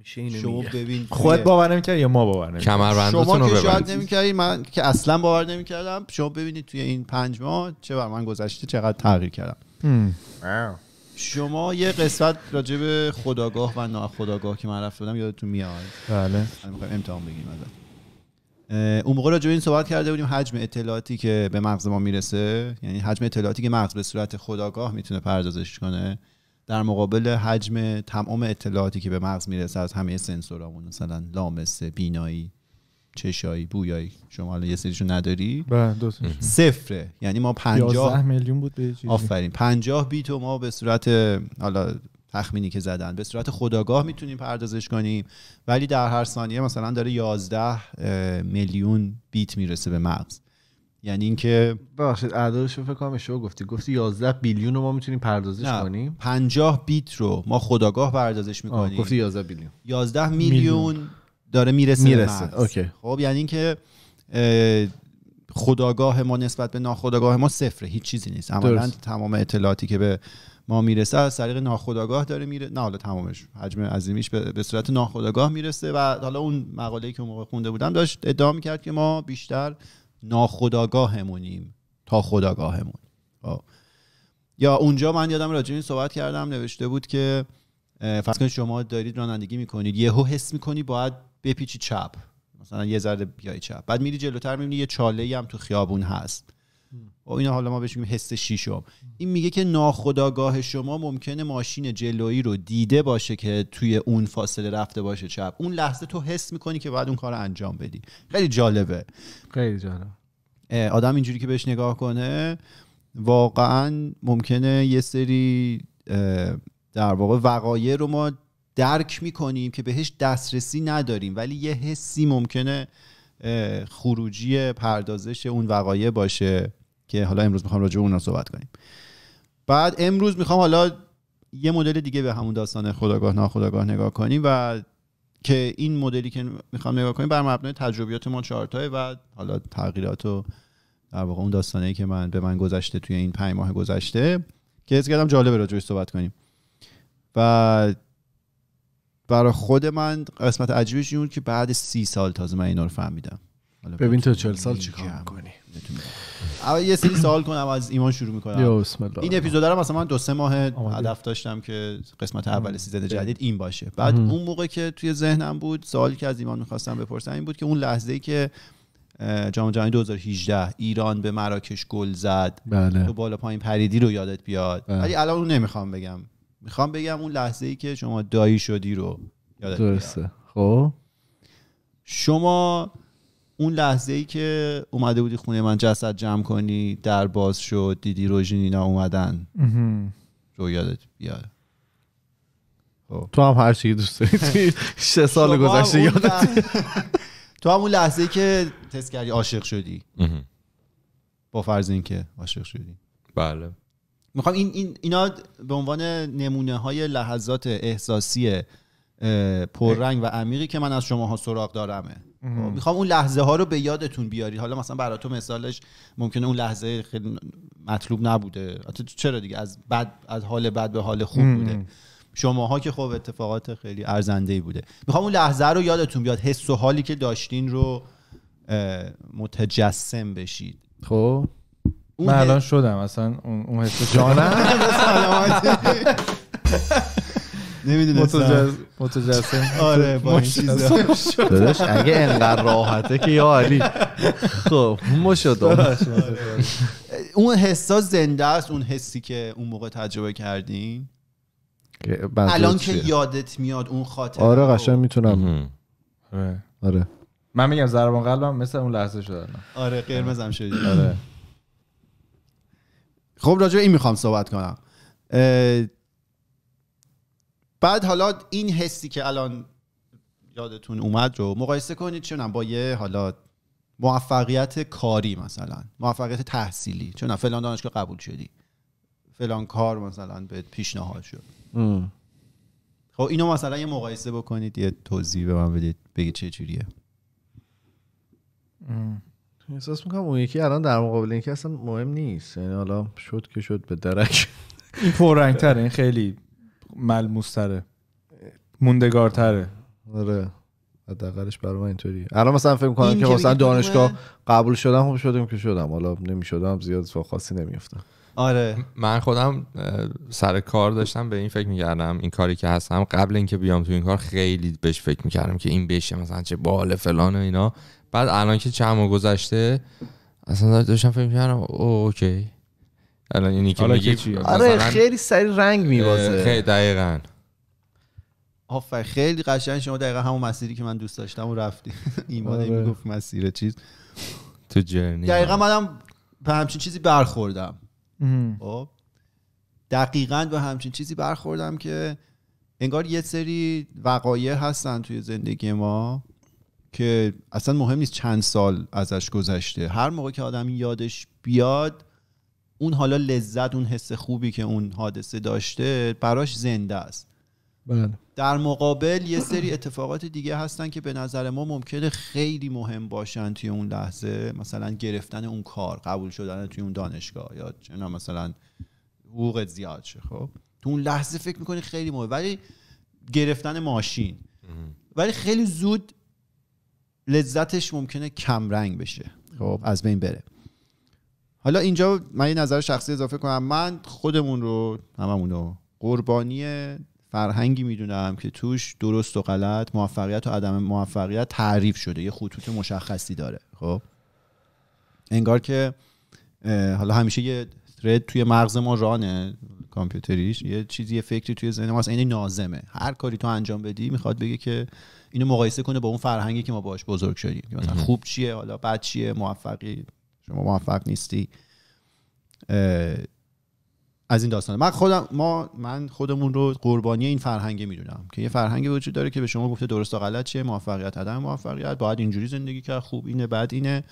شما ببین خود باور نمیکرد یا ما باور نمیکردیم؟ شما که شاید نمیکردی من که اصلا باور نمیکردم شما ببینید توی این پنج ماه چه بر من گذشته چقدر تغییر کردم شما یه قسمت راجع خداگاه و ناخداگاه که من رفته بودم یادتون میاد بله امتحان بگیریم اون موقع راجع این صحبت کرده بودیم حجم اطلاعاتی که به مغز ما میرسه یعنی حجم اطلاعاتی که مغز به صورت خداگاه میتونه پردازش کنه در مقابل حجم تمام اطلاعاتی که به مغز میرسه از همه سنسورامون مثلا لامسه بینایی چشایی بویایی شما الان یه سریشو نداری بله، صفره یعنی ما 50 میلیون بود به آفرین 50 بیت ما به صورت حالا تخمینی که زدن به صورت خداگاه میتونیم پردازش کنیم ولی در هر ثانیه مثلا داره 11 میلیون بیت میرسه به مغز یعنی اینکه ببخشید اعدادش رو فکر کنم گفتی گفتی 11 بیلیون رو ما میتونیم پردازش کنیم 50 بیت رو ما خداگاه پردازش میکنیم گفتی 11 بیلیون 11 میلیون داره میرسه میرسه خب یعنی اینکه خداگاه ما نسبت به ناخداگاه ما صفره هیچ چیزی نیست عملا تمام اطلاعاتی که به ما میرسه از طریق ناخودآگاه داره میره نه حالا تمامش حجم عظیمیش به صورت ناخودآگاه میرسه و حالا اون مقاله‌ای که اون موقع خونده بودم داشت ادعا کرد که ما بیشتر همونیم تا همون خب. یا اونجا من یادم راجع این صحبت کردم نوشته بود که فرض کنید شما دارید رانندگی میکنید یهو حس میکنی باید بپیچی چپ مثلا یه ذره بیای چپ بعد میری جلوتر میبینی یه چاله ای هم تو خیابون هست اینا حالا ما بهش میگیم حس شیشم این میگه که ناخداگاه شما ممکنه ماشین جلویی رو دیده باشه که توی اون فاصله رفته باشه چپ اون لحظه تو حس میکنی که باید اون کار رو انجام بدی خیلی جالبه خیلی جالب آدم اینجوری که بهش نگاه کنه واقعا ممکنه یه سری در واقع وقایع رو ما درک میکنیم که بهش دسترسی نداریم ولی یه حسی ممکنه خروجی پردازش اون وقایع باشه که حالا امروز میخوام راجع را صحبت کنیم بعد امروز میخوام حالا یه مدل دیگه به همون داستان خداگاه ناخداگاه نگاه کنیم و که این مدلی که میخوام نگاه کنیم بر مبنای تجربیات ما چارتای و حالا تغییرات و در واقع اون داستانی که من به من گذشته توی این پنج ماه گذشته که از کردم جالبه راجعش صحبت کنیم و برای خود من قسمت عجیبش این که بعد سی سال تازه من اینا رو فهمیدم ببین تو چل سال چیکار میکنی اول یه سری سوال کنم از ایمان شروع میکنم این اپیزود رو مثلا من دو سه ماه هدف داشتم که قسمت اول سیزن جدید این باشه بعد اون موقع که توی ذهنم بود سوالی که از ایمان میخواستم بپرسم این بود که اون لحظه که جام جهانی 2018 ایران به مراکش گل زد بله. تو بالا پایین پریدی رو یادت بیاد بله. ولی الان اون نمیخوام بگم میخوام بگم اون لحظه ای که شما دایی شدی رو یادت درسته. بیاد خب شما اون لحظه ای که اومده بودی خونه من جسد جمع کنی در باز شد دیدی اینا اومدن رو یادت بیاد خب. تو هم هر چیزی دوست داری شه سال گذشته یادت تو اون لحظه ای که تست کردی عاشق شدی با فرض اینکه عاشق شدی بله میخوام این, این اینا به عنوان نمونه های لحظات احساسی پررنگ و عمیقی که من از شماها سراغ دارمه خب، میخوام اون لحظه ها رو به یادتون بیاری حالا مثلا برای تو مثالش ممکنه اون لحظه خیلی مطلوب نبوده چرا دیگه از بد از حال بد به حال خوب بوده شماها که خب اتفاقات خیلی ارزنده ای بوده میخوام اون لحظه رو یادتون بیاد حس و حالی که داشتین رو متجسم بشید خب من الان شدم اصلا اون حس جانم نمیدونستم
متجسم آره
با داداش اگه انقدر راحته که یا علی خب ما آره، آره. اون حسا زنده است اون حسی که اون موقع تجربه کردیم الان که یادت میاد اون خاطر آره
قشنگ میتونم آره
من میگم ضربان قلبم
مثل اون لحظه شده آره قرمزم شدی آره
خب راجع این میخوام صحبت کنم بعد حالا این حسی که الان یادتون اومد رو مقایسه کنید چون با یه حالا موفقیت کاری مثلا موفقیت تحصیلی چون فلان دانشگاه قبول شدی فلان کار مثلا به پیشنهاد شد خب اینو مثلا یه مقایسه بکنید یه توضیح به من بدید بگید چه جوریه
احساس میکنم اون یکی الان در مقابل اینکه اصلا مهم نیست یعنی حالا شد
که شد به درک این پررنگتر این خیلی ملموستره موندگارتره آره حداقلش برای من اینطوری الان مثلا فکر می‌کنم که,
دانشگاه قبول شدم خوب شدم که شدم حالا نمیشدم زیاد اتفاق خاصی
آره من خودم سر کار داشتم به این فکر می‌کردم، این کاری که هستم قبل اینکه بیام تو این کار خیلی بهش فکر می‌کردم که این بشه مثلا چه بال فلان و اینا بعد الان که چند گذشته اصلا داشتم فکر می‌کردم اوکی الان اینی که میگی آره خیلی سری رنگ میبازه خیلی دقیقا
آفر خیلی قشنگ شما دقیقا همون مسیری که من دوست داشتم و رفتی ایمان آره.
میگفت مسیر چیز تو جرنی دقیقا
منم به همچین چیزی برخوردم خب دقیقا به همچین چیزی برخوردم که انگار یه سری وقایع هستن توی زندگی ما که اصلا مهم نیست چند سال ازش گذشته هر موقع که آدم یادش بیاد اون حالا لذت اون حس خوبی که اون حادثه داشته براش زنده است بله. در مقابل یه سری اتفاقات دیگه هستن که به نظر ما ممکنه خیلی مهم باشن توی اون لحظه مثلا گرفتن اون کار قبول شدن توی اون دانشگاه یا چنا مثلا حقوق زیاد شه خب تو اون لحظه فکر میکنی خیلی مهم ولی گرفتن ماشین ولی خیلی زود لذتش ممکنه کمرنگ بشه خب از بین بره حالا اینجا من یه نظر شخصی اضافه کنم من خودمون رو هممون رو قربانی فرهنگی میدونم که توش درست و غلط موفقیت و عدم موفقیت تعریف شده یه خطوط مشخصی داره خب انگار که حالا همیشه یه ترد توی مغز ما رانه کامپیوتریش یه چیزی یه فکری توی ذهن ما این نازمه هر کاری تو انجام بدی میخواد بگه که اینو مقایسه کنه با اون فرهنگی که ما باش بزرگ شدیم مثلا خوب چیه حالا بد چیه موفقی شما موفق نیستی از این داستانه من خودم ما من خودمون رو قربانی این فرهنگ میدونم که یه فرهنگی وجود داره که به شما گفته درست و غلط چیه موفقیت عدم موفقیت باید اینجوری زندگی کرد خوب اینه بد اینه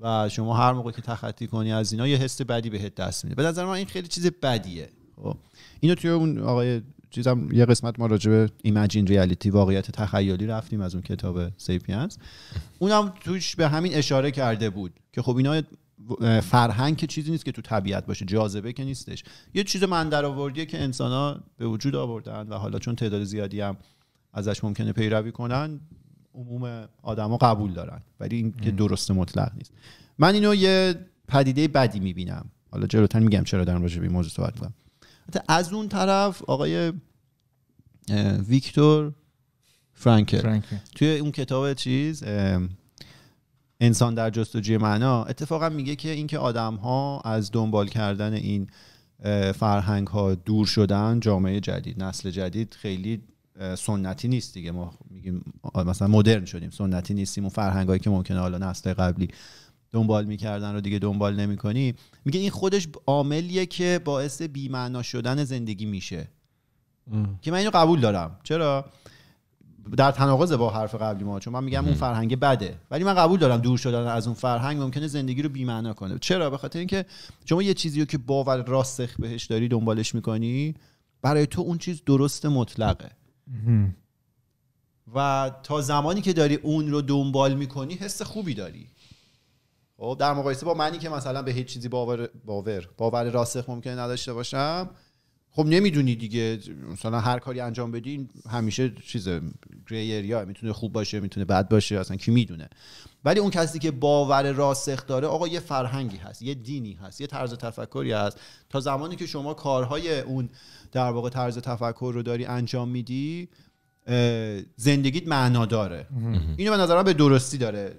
و شما هر موقع که تخطی کنی از اینا یه حس بدی بهت دست میده به نظر من این خیلی چیز بدیه خب، اینو توی اون آقای چیزم یه قسمت ما راجع به ایمجین ریالیتی واقعیت تخیلی رفتیم از اون کتاب سیپینز اونم توش به همین اشاره کرده بود که خب اینا فرهنگ که چیزی نیست که تو طبیعت باشه جاذبه که نیستش یه چیز من در آوردیه که انسان ها به وجود آوردن و حالا چون تعداد زیادی هم ازش ممکنه پیروی کنن عموم آدما قبول دارن ولی این که درست مطلق نیست من اینو یه پدیده بدی میبینم حالا جلوتر میگم چرا در باشه به این موضوع صحبت کنم از اون طرف آقای ویکتور فرانک فرانکل. توی اون کتاب چیز انسان در جستجوی معنا اتفاقا میگه که اینکه آدم ها از دنبال کردن این فرهنگ ها دور شدن جامعه جدید نسل جدید خیلی سنتی نیست دیگه ما میگیم مثلا مدرن شدیم سنتی نیستیم اون هایی که ممکنه حالا نسل قبلی دنبال میکردن رو دیگه دنبال نمیکنی میگه این خودش عاملیه که باعث بیمعنا شدن زندگی میشه که من اینو قبول دارم چرا در تناقض با حرف قبلی ما چون من میگم اون فرهنگ بده ولی من قبول دارم دور شدن از اون فرهنگ ممکنه زندگی رو بی‌معنا کنه چرا به خاطر اینکه شما یه چیزی رو که باور راستخ بهش داری دنبالش میکنی برای تو اون چیز درست مطلقه و تا زمانی که داری اون رو دنبال میکنی حس خوبی داری خب در مقایسه با منی که مثلا به هیچ چیزی باور باور باور راسخ ممکنه نداشته باشم خب نمیدونی دیگه مثلا هر کاری انجام بدین همیشه چیز گریریا میتونه خوب باشه میتونه بد باشه اصلا کی میدونه ولی اون کسی که باور راسخ داره آقا یه فرهنگی هست یه دینی هست یه طرز تفکری هست تا زمانی که شما کارهای اون در واقع طرز تفکر رو داری انجام میدی زندگیت معنا داره اینو به نظرم به درستی داره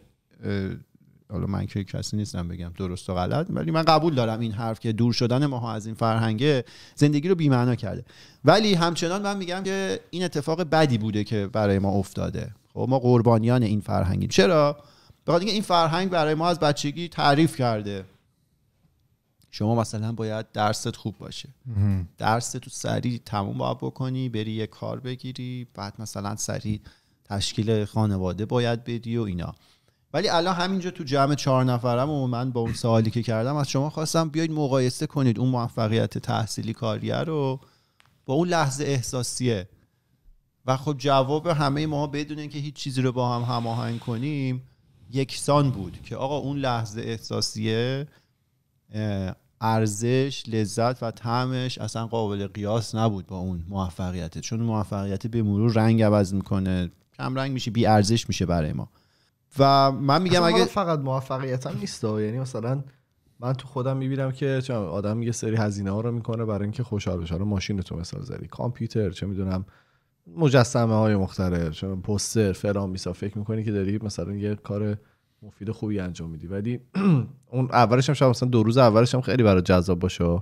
حالا من که کسی نیستم بگم درست و غلط ولی من قبول دارم این حرف که دور شدن ماها از این فرهنگه زندگی رو بیمعنا کرده ولی همچنان من میگم که این اتفاق بدی بوده که برای ما افتاده خب ما قربانیان این فرهنگیم چرا بخاطر اینکه این فرهنگ برای ما از بچگی تعریف کرده شما مثلا باید درست خوب باشه درس تو سریع تموم باید بکنی بری یه کار بگیری بعد مثلا سریع تشکیل خانواده باید بدی و اینا ولی الان همینجا تو جمع چهار نفرم و من با اون سوالی که کردم از شما خواستم بیاید مقایسه کنید اون موفقیت تحصیلی کاریه رو با اون لحظه احساسیه و خب جواب همه ما بدونین که هیچ چیزی رو با هم هماهنگ کنیم یکسان بود که آقا اون لحظه احساسیه ارزش لذت و طعمش اصلا قابل قیاس نبود با اون موفقیت چون موفقیت به مرور رنگ عوض میکنه کم رنگ میشه بی ارزش میشه برای ما و من میگم اگه
فقط هم نیست یعنی مثلا من تو خودم میبینم که آدم یه سری هزینه ها رو میکنه برای اینکه خوشحال بشه حالا ماشین تو مثال زدی کامپیوتر چه میدونم مجسمه های مختلف چه پوستر فلان میسا فکر میکنی که داری مثلا یه کار مفید خوبی انجام میدی ولی اون اولش هم شاید مثلا دو روز اولش هم خیلی برای جذاب باشه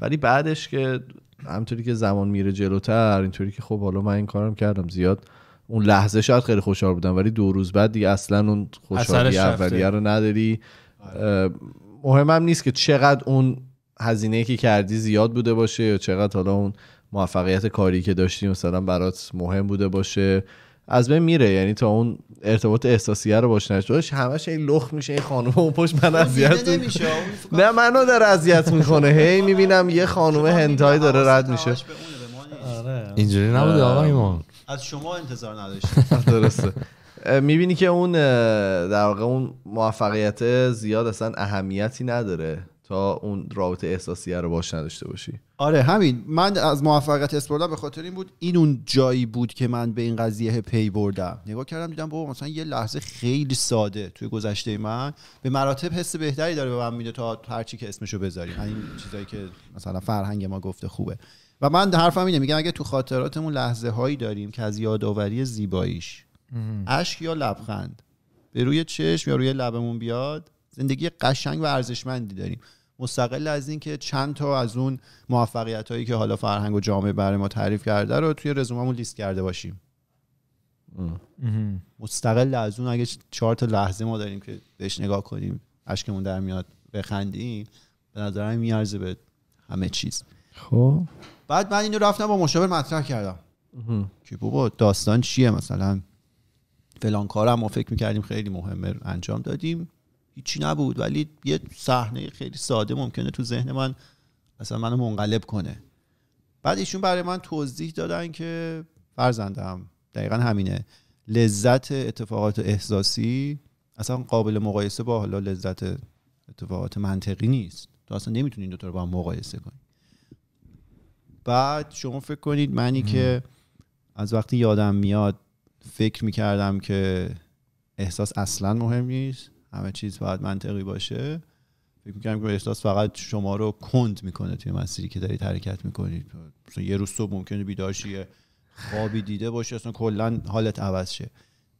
ولی بعدش که همطوری که زمان میره جلوتر اینطوری که خب حالا من این کارم کردم زیاد اون لحظه شاید خیلی خوشحال بودم ولی دو روز بعد دیگه اصلا اون خوشحالی اولیه رو نداری مهمم نیست که چقدر اون هزینه که کردی زیاد بوده باشه یا چقدر حالا اون موفقیت کاری که داشتی مثلا برات مهم بوده باشه از بین میره یعنی تا اون ارتباط احساسی رو باش نشه همش این لخ میشه این خانم اون پشت من اذیت نه منو در اذیت میکنه هی میبینم یه خانم هنتای داره رد میشه
آره. اینجوری نبوده آقا ایمان
از شما انتظار نداشتیم درسته
میبینی که اون در واقع اون موفقیت زیاد اصلا اهمیتی نداره تا اون رابطه احساسی رو باش
نداشته باشی آره همین من از موفقیت اسپوردا به خاطر این بود این اون جایی بود که من به این قضیه پی بردم نگاه کردم دیدم بابا مثلا یه لحظه خیلی ساده توی گذشته من به مراتب حس بهتری داره به من میده تا هرچی که اسمشو بذاری این چیزایی که مثلا فرهنگ ما گفته خوبه و من حرفم اینه میگم اگه تو خاطراتمون لحظه هایی داریم که از یادآوری زیباییش اشک یا لبخند به روی چشم یا روی لبمون بیاد زندگی قشنگ و ارزشمندی داریم مستقل از اینکه چند تا از اون موفقیت هایی که حالا فرهنگ و جامعه برای ما تعریف کرده رو توی رزوممون لیست کرده باشیم مستقل از اون اگه چهار تا لحظه ما داریم که بهش نگاه کنیم اشکمون در میاد بخندیم به نظرم میارزه به همه چیز خب بعد من اینو رفتم با مشاور مطرح کردم که بابا داستان چیه مثلا فلان کارم ما فکر میکردیم خیلی مهمه انجام دادیم هیچی نبود ولی یه صحنه خیلی ساده ممکنه تو ذهن من مثلا منو منقلب کنه بعد ایشون برای من توضیح دادن که فرزندم دقیقا همینه لذت اتفاقات احساسی اصلا قابل مقایسه با حالا لذت اتفاقات منطقی نیست داستان اصلا نمیتونی رو با هم مقایسه کنی بعد شما فکر کنید منی که از وقتی یادم میاد فکر میکردم که احساس اصلا مهم نیست همه چیز باید منطقی باشه فکر میکنم که احساس فقط شما رو کند میکنه توی مسیری که دارید حرکت میکنید یه روز صبح ممکنه بیدارشی خوابی دیده باشه اصلا کلا حالت عوض شه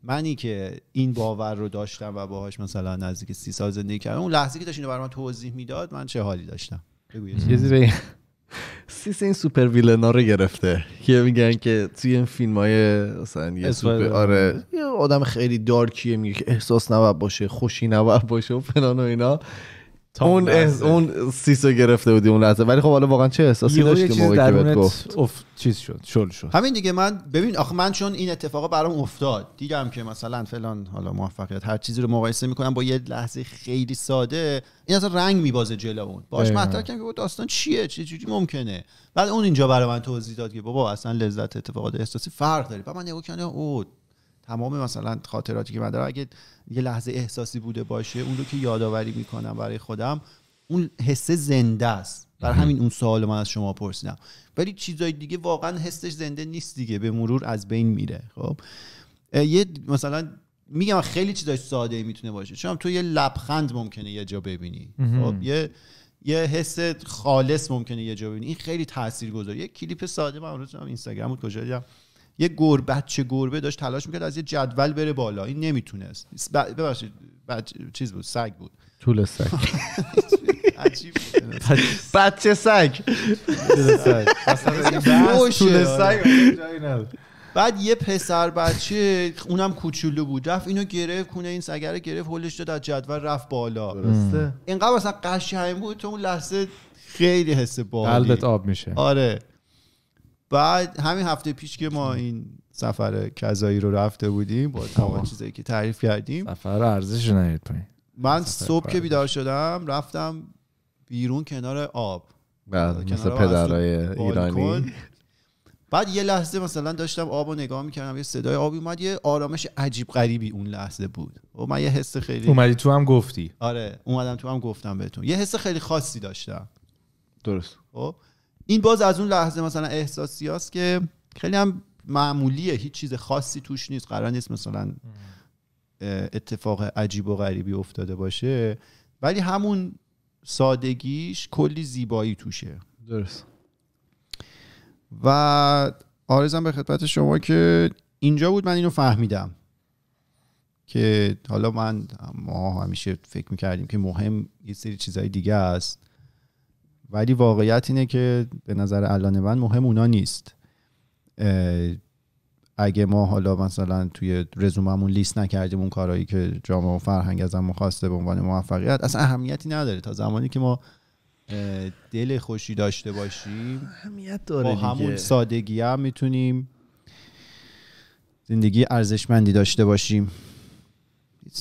منی که این باور رو داشتم و باهاش مثلا نزدیک سی سال زندگی کردم اون لحظه که داشت اینو من توضیح میداد من چه حالی داشتم یه
سیس این سوپر ویلنا رو گرفته که میگن که توی این فیلم های مثلا یه سوپر آره یه آدم خیلی دارکیه میگه که احساس نباید باشه خوشی نباید باشه و فلان و اینا اون احس... اون سیسو گرفته بودی اون لحظه ولی خب حالا
واقعا چه احساسی داشتی موقعی که گفت
چیز شد شل شد همین
دیگه من ببین آخه من چون این اتفاقا برام افتاد دیدم که مثلا فلان حالا موفقیت هر چیزی رو مقایسه میکنم با یه لحظه خیلی ساده این اصلا رنگ میبازه جلو اون باش مطرح کردم که داستان چیه چه جوری ممکنه بعد اون اینجا برای من توضیح داد که بابا اصلا لذت اتفاقات احساسی فرق داره من نگاه کردم او تمام مثلا خاطراتی که من دارم اگه یه لحظه احساسی بوده باشه اون رو که یادآوری میکنم برای خودم اون حسه زنده است بر همین اون سوال من از شما پرسیدم ولی چیزای دیگه واقعا حسش زنده نیست دیگه به مرور از بین میره خب یه مثلا میگم خیلی چیزای ساده میتونه باشه چون تو یه لبخند ممکنه یه جا ببینی خب یه یه حس خالص ممکنه یه جا ببینی این خیلی تاثیرگذاره یه کلیپ ساده من امروز هم کجا یه گور بچه گربه داشت تلاش میکرد از یه جدول بره بالا این نمیتونست ببخشید چیز بود سگ بود طول سگ بچه سگ بعد یه پسر بچه اونم کوچولو بود رفت اینو گرفت کنه این سگره گرفت هلش داد از جدول رفت بالا اینقدر اصلا قشنگ بود تو اون لحظه خیلی حس بالی قلبت آب میشه آره بعد همین هفته پیش که ما این سفر کذایی رو رفته بودیم با تمام چیزایی که تعریف کردیم سفر رو ارزش من صبح که بیدار شدم رفتم بیرون کنار آب بله
مثل پدرای ایرانی
بعد یه لحظه مثلا داشتم آب رو نگاه میکردم یه صدای آبی اومد یه آرامش عجیب غریبی اون لحظه بود و من یه حس خیلی اومدی تو هم گفتی آره اومدم تو هم گفتم بهتون یه حس خیلی خاصی داشتم درست خب این باز از اون لحظه مثلا احساسی است که خیلی هم معمولیه هیچ چیز خاصی توش نیست قرار نیست مثلا اتفاق عجیب و غریبی افتاده باشه ولی همون سادگیش کلی زیبایی توشه درست و آرزم به خدمت شما که اینجا بود من اینو فهمیدم که حالا من ما همیشه فکر میکردیم که مهم یه سری چیزهای دیگه است ولی واقعیت اینه که به نظر الان من مهم اونا نیست اگه ما حالا مثلا توی رزوممون لیست نکردیم اون کارهایی که جامعه و فرهنگ از همون خواسته به عنوان موفقیت اصلا اهمیتی نداره تا زمانی که ما دل خوشی داشته باشیم اهمیت داره با همون سادگی هم میتونیم زندگی ارزشمندی داشته باشیم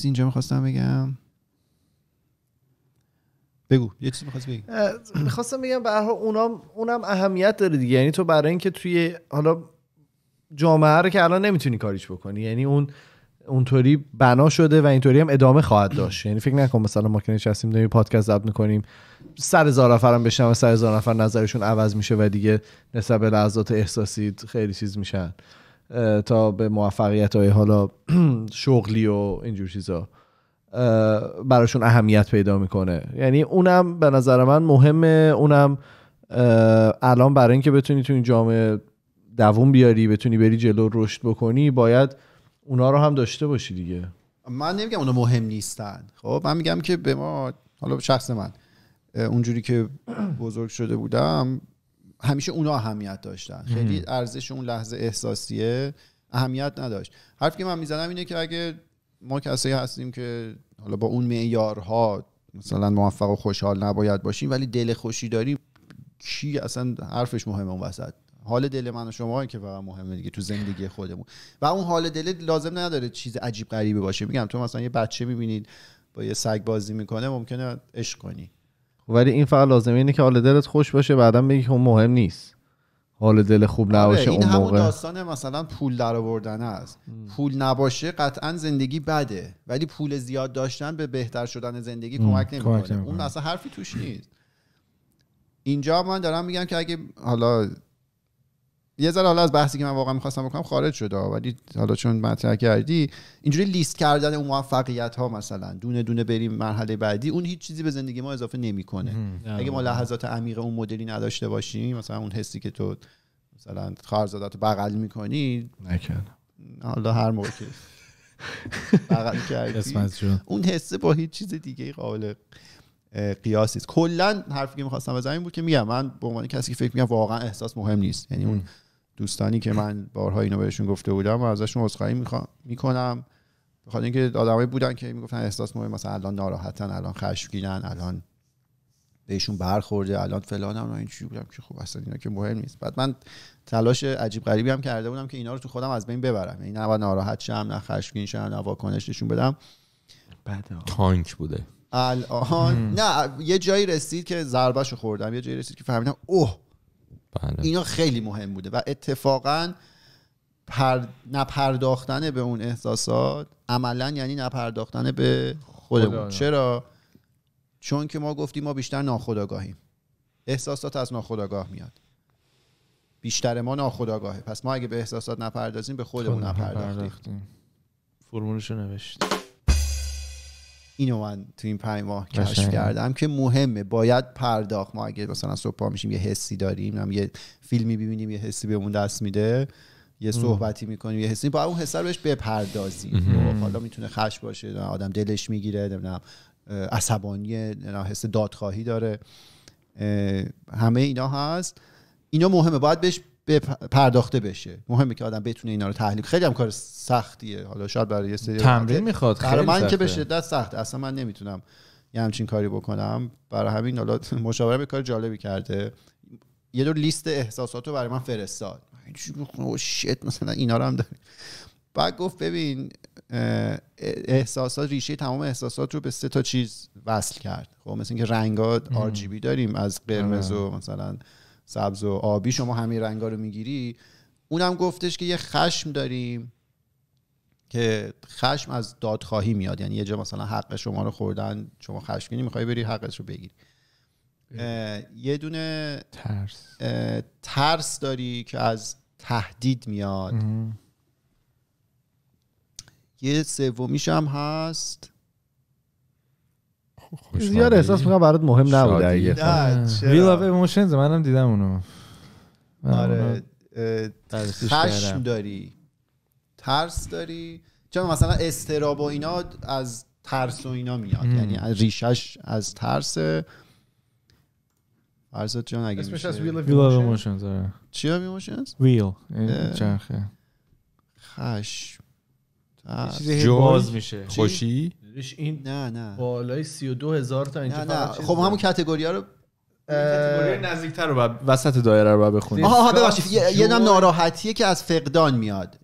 اینجا میخواستم بگم بگو یه چیزی بگی
می‌خواستم بگم به هر اونم اونم اهمیت داره دیگه یعنی تو برای اینکه توی حالا جامعه رو که الان نمیتونی کاریش بکنی یعنی اون اونطوری بنا شده و اینطوری هم ادامه خواهد داشت یعنی فکر نکن مثلا ما که نشستیم داریم پادکست ضبط میکنیم سر هزار نفرم بشنم و سر هزار نفر نظرشون عوض میشه و دیگه نسبت به لحظات احساسی خیلی چیز میشن تا به موفقیت های حالا شغلی و اینجور چیزا براشون اهمیت پیدا میکنه یعنی اونم به نظر من مهمه اونم الان برای اینکه بتونی تو این جامعه دووم بیاری بتونی بری جلو رشد
بکنی باید اونا رو هم داشته باشی دیگه من نمیگم اونا مهم نیستن خب من میگم که به ما حالا شخص من اونجوری که بزرگ شده بودم همیشه اونا اهمیت داشتن خیلی ارزش اون لحظه احساسیه اهمیت نداشت حرفی که من میزنم اینه که اگه ما کسی هستیم که حالا با اون معیارها مثلا موفق و خوشحال نباید باشیم ولی دل خوشی داریم کی اصلا حرفش مهمه اون وسط حال دل من و شما که فقط مهمه دیگه تو زندگی خودمون و اون حال دل لازم نداره چیز عجیب غریبه باشه میگم تو مثلا یه بچه میبینید با یه سگ بازی میکنه ممکنه عشق کنی
ولی این فقط لازمه اینه که حال دلت خوش باشه بعدا بگی که خب مهم نیست حال دل خوب آره، نباشه این اون همون داستان
مثلا پول درآوردن است پول نباشه قطعا زندگی بده ولی پول زیاد داشتن به بهتر شدن زندگی کمک نمیکنه اون اصلا حرفی توش نیست اینجا من دارم میگم که اگه حالا یه ذره حالا از بحثی که من واقعا میخواستم بکنم خارج شده ولی حالا چون مطرح کردی اینجوری لیست کردن اون موفقیت ها مثلا دونه دونه بریم مرحله بعدی اون هیچ چیزی به زندگی ما اضافه نمیکنه اگه ما لحظات عمیق اون مدلی نداشته باشیم مثلا اون حسی که تو مثلا خواهرزادت بغل میکنی نکن حالا هر موقع بغل کردی اون حسه با هیچ چیز دیگه قابل قیاس است کلا حرفی که میخواستم بزنم بود که میگم من به عنوان کسی که فکر واقعا احساس مهم نیست یعنی اون دوستانی که من بارها اینو بهشون گفته بودم و ازشون عذرخواهی میخوام میکنم بخاطر اینکه آدمایی بودن که میگفتن احساس مهم مثلا الان ناراحتن الان خشمگینن الان بهشون برخورده الان فلان هم این چی بودم که خب اصلا اینا که مهم نیست بعد من تلاش عجیب غریبی هم کرده بودم که اینا رو تو خودم از بین ببرم این یعنی نه ناراحت شم نه خشمگین شم نه نشون بدم
بعد تانک
بوده الان نه یه جایی رسید که ضربه خوردم یه جایی رسید که فهمیدم اوه بله. اینا خیلی مهم بوده و اتفاقا پر... نپرداختن به اون احساسات عملا یعنی نپرداختن به خودمون چرا چون که ما گفتیم ما بیشتر ناخداگاهیم احساسات از ناخداگاه میاد بیشتر ما ناخداگاهه پس ما اگه به احساسات نپردازیم به خودمون نپرداختیم فرمولشو نوشتیم اینو من تو این پنج ماه کشف کردم که مهمه باید پرداخت ما اگه مثلا صبح پا میشیم یه حسی داریم یه فیلمی ببینیم یه حسی بهمون دست میده یه صحبتی میکنیم یه حسی باید اون حس رو بهش بپردازیم خب، حالا میتونه خش باشه آدم دلش میگیره نمیدونم عصبانی حس دادخواهی داره همه اینا هست اینا مهمه باید بهش پرداخته بشه مهمه که آدم بتونه اینا رو تحلیل خیلی هم کار سختیه حالا شاید برای یه سری تمرین میخواد خیلی من که به شدت سخت اصلا من نمیتونم یه همچین کاری بکنم برای همین حالا مشاوره به کار جالبی کرده یه دور لیست احساسات رو برای من فرستاد شت مثلا اینا رو هم داری بعد گفت ببین احساسات ریشه تمام احساسات رو به سه تا چیز وصل کرد خب مثل اینکه رنگات RGB داریم از قرمز آره. و مثلا سبز و آبی شما همه رنگا رو میگیری اونم گفتش که یه خشم داریم که خشم از دادخواهی میاد یعنی یه جا مثلا حق شما رو خوردن شما خشم خشمگینی میخوای بری حقش رو بگیری یه دونه ترس ترس داری که از تهدید میاد یه سومیش هم هست زیاد احساس میکنم برات مهم نبوده اگه ویل
آف ایموشنز منم دیدم اونو آره
خشم داری ترس داری چون مثلا استراب و اینا از ترس و اینا میاد یعنی ریشش از ترس فرزاد جان اگه میشه ویل آف ایموشنز چی آف ایموشنز ویل چرخه خشم جوز میشه خوشی ریش این نه نه بالای 32 هزار تا اینجا نه نه خب همون کاتگوریا رو کاتگوری نزدیکتر رو
وسط دایره رو بخونید آها ببخشید
یه نم ناراحتیه که از فقدان میاد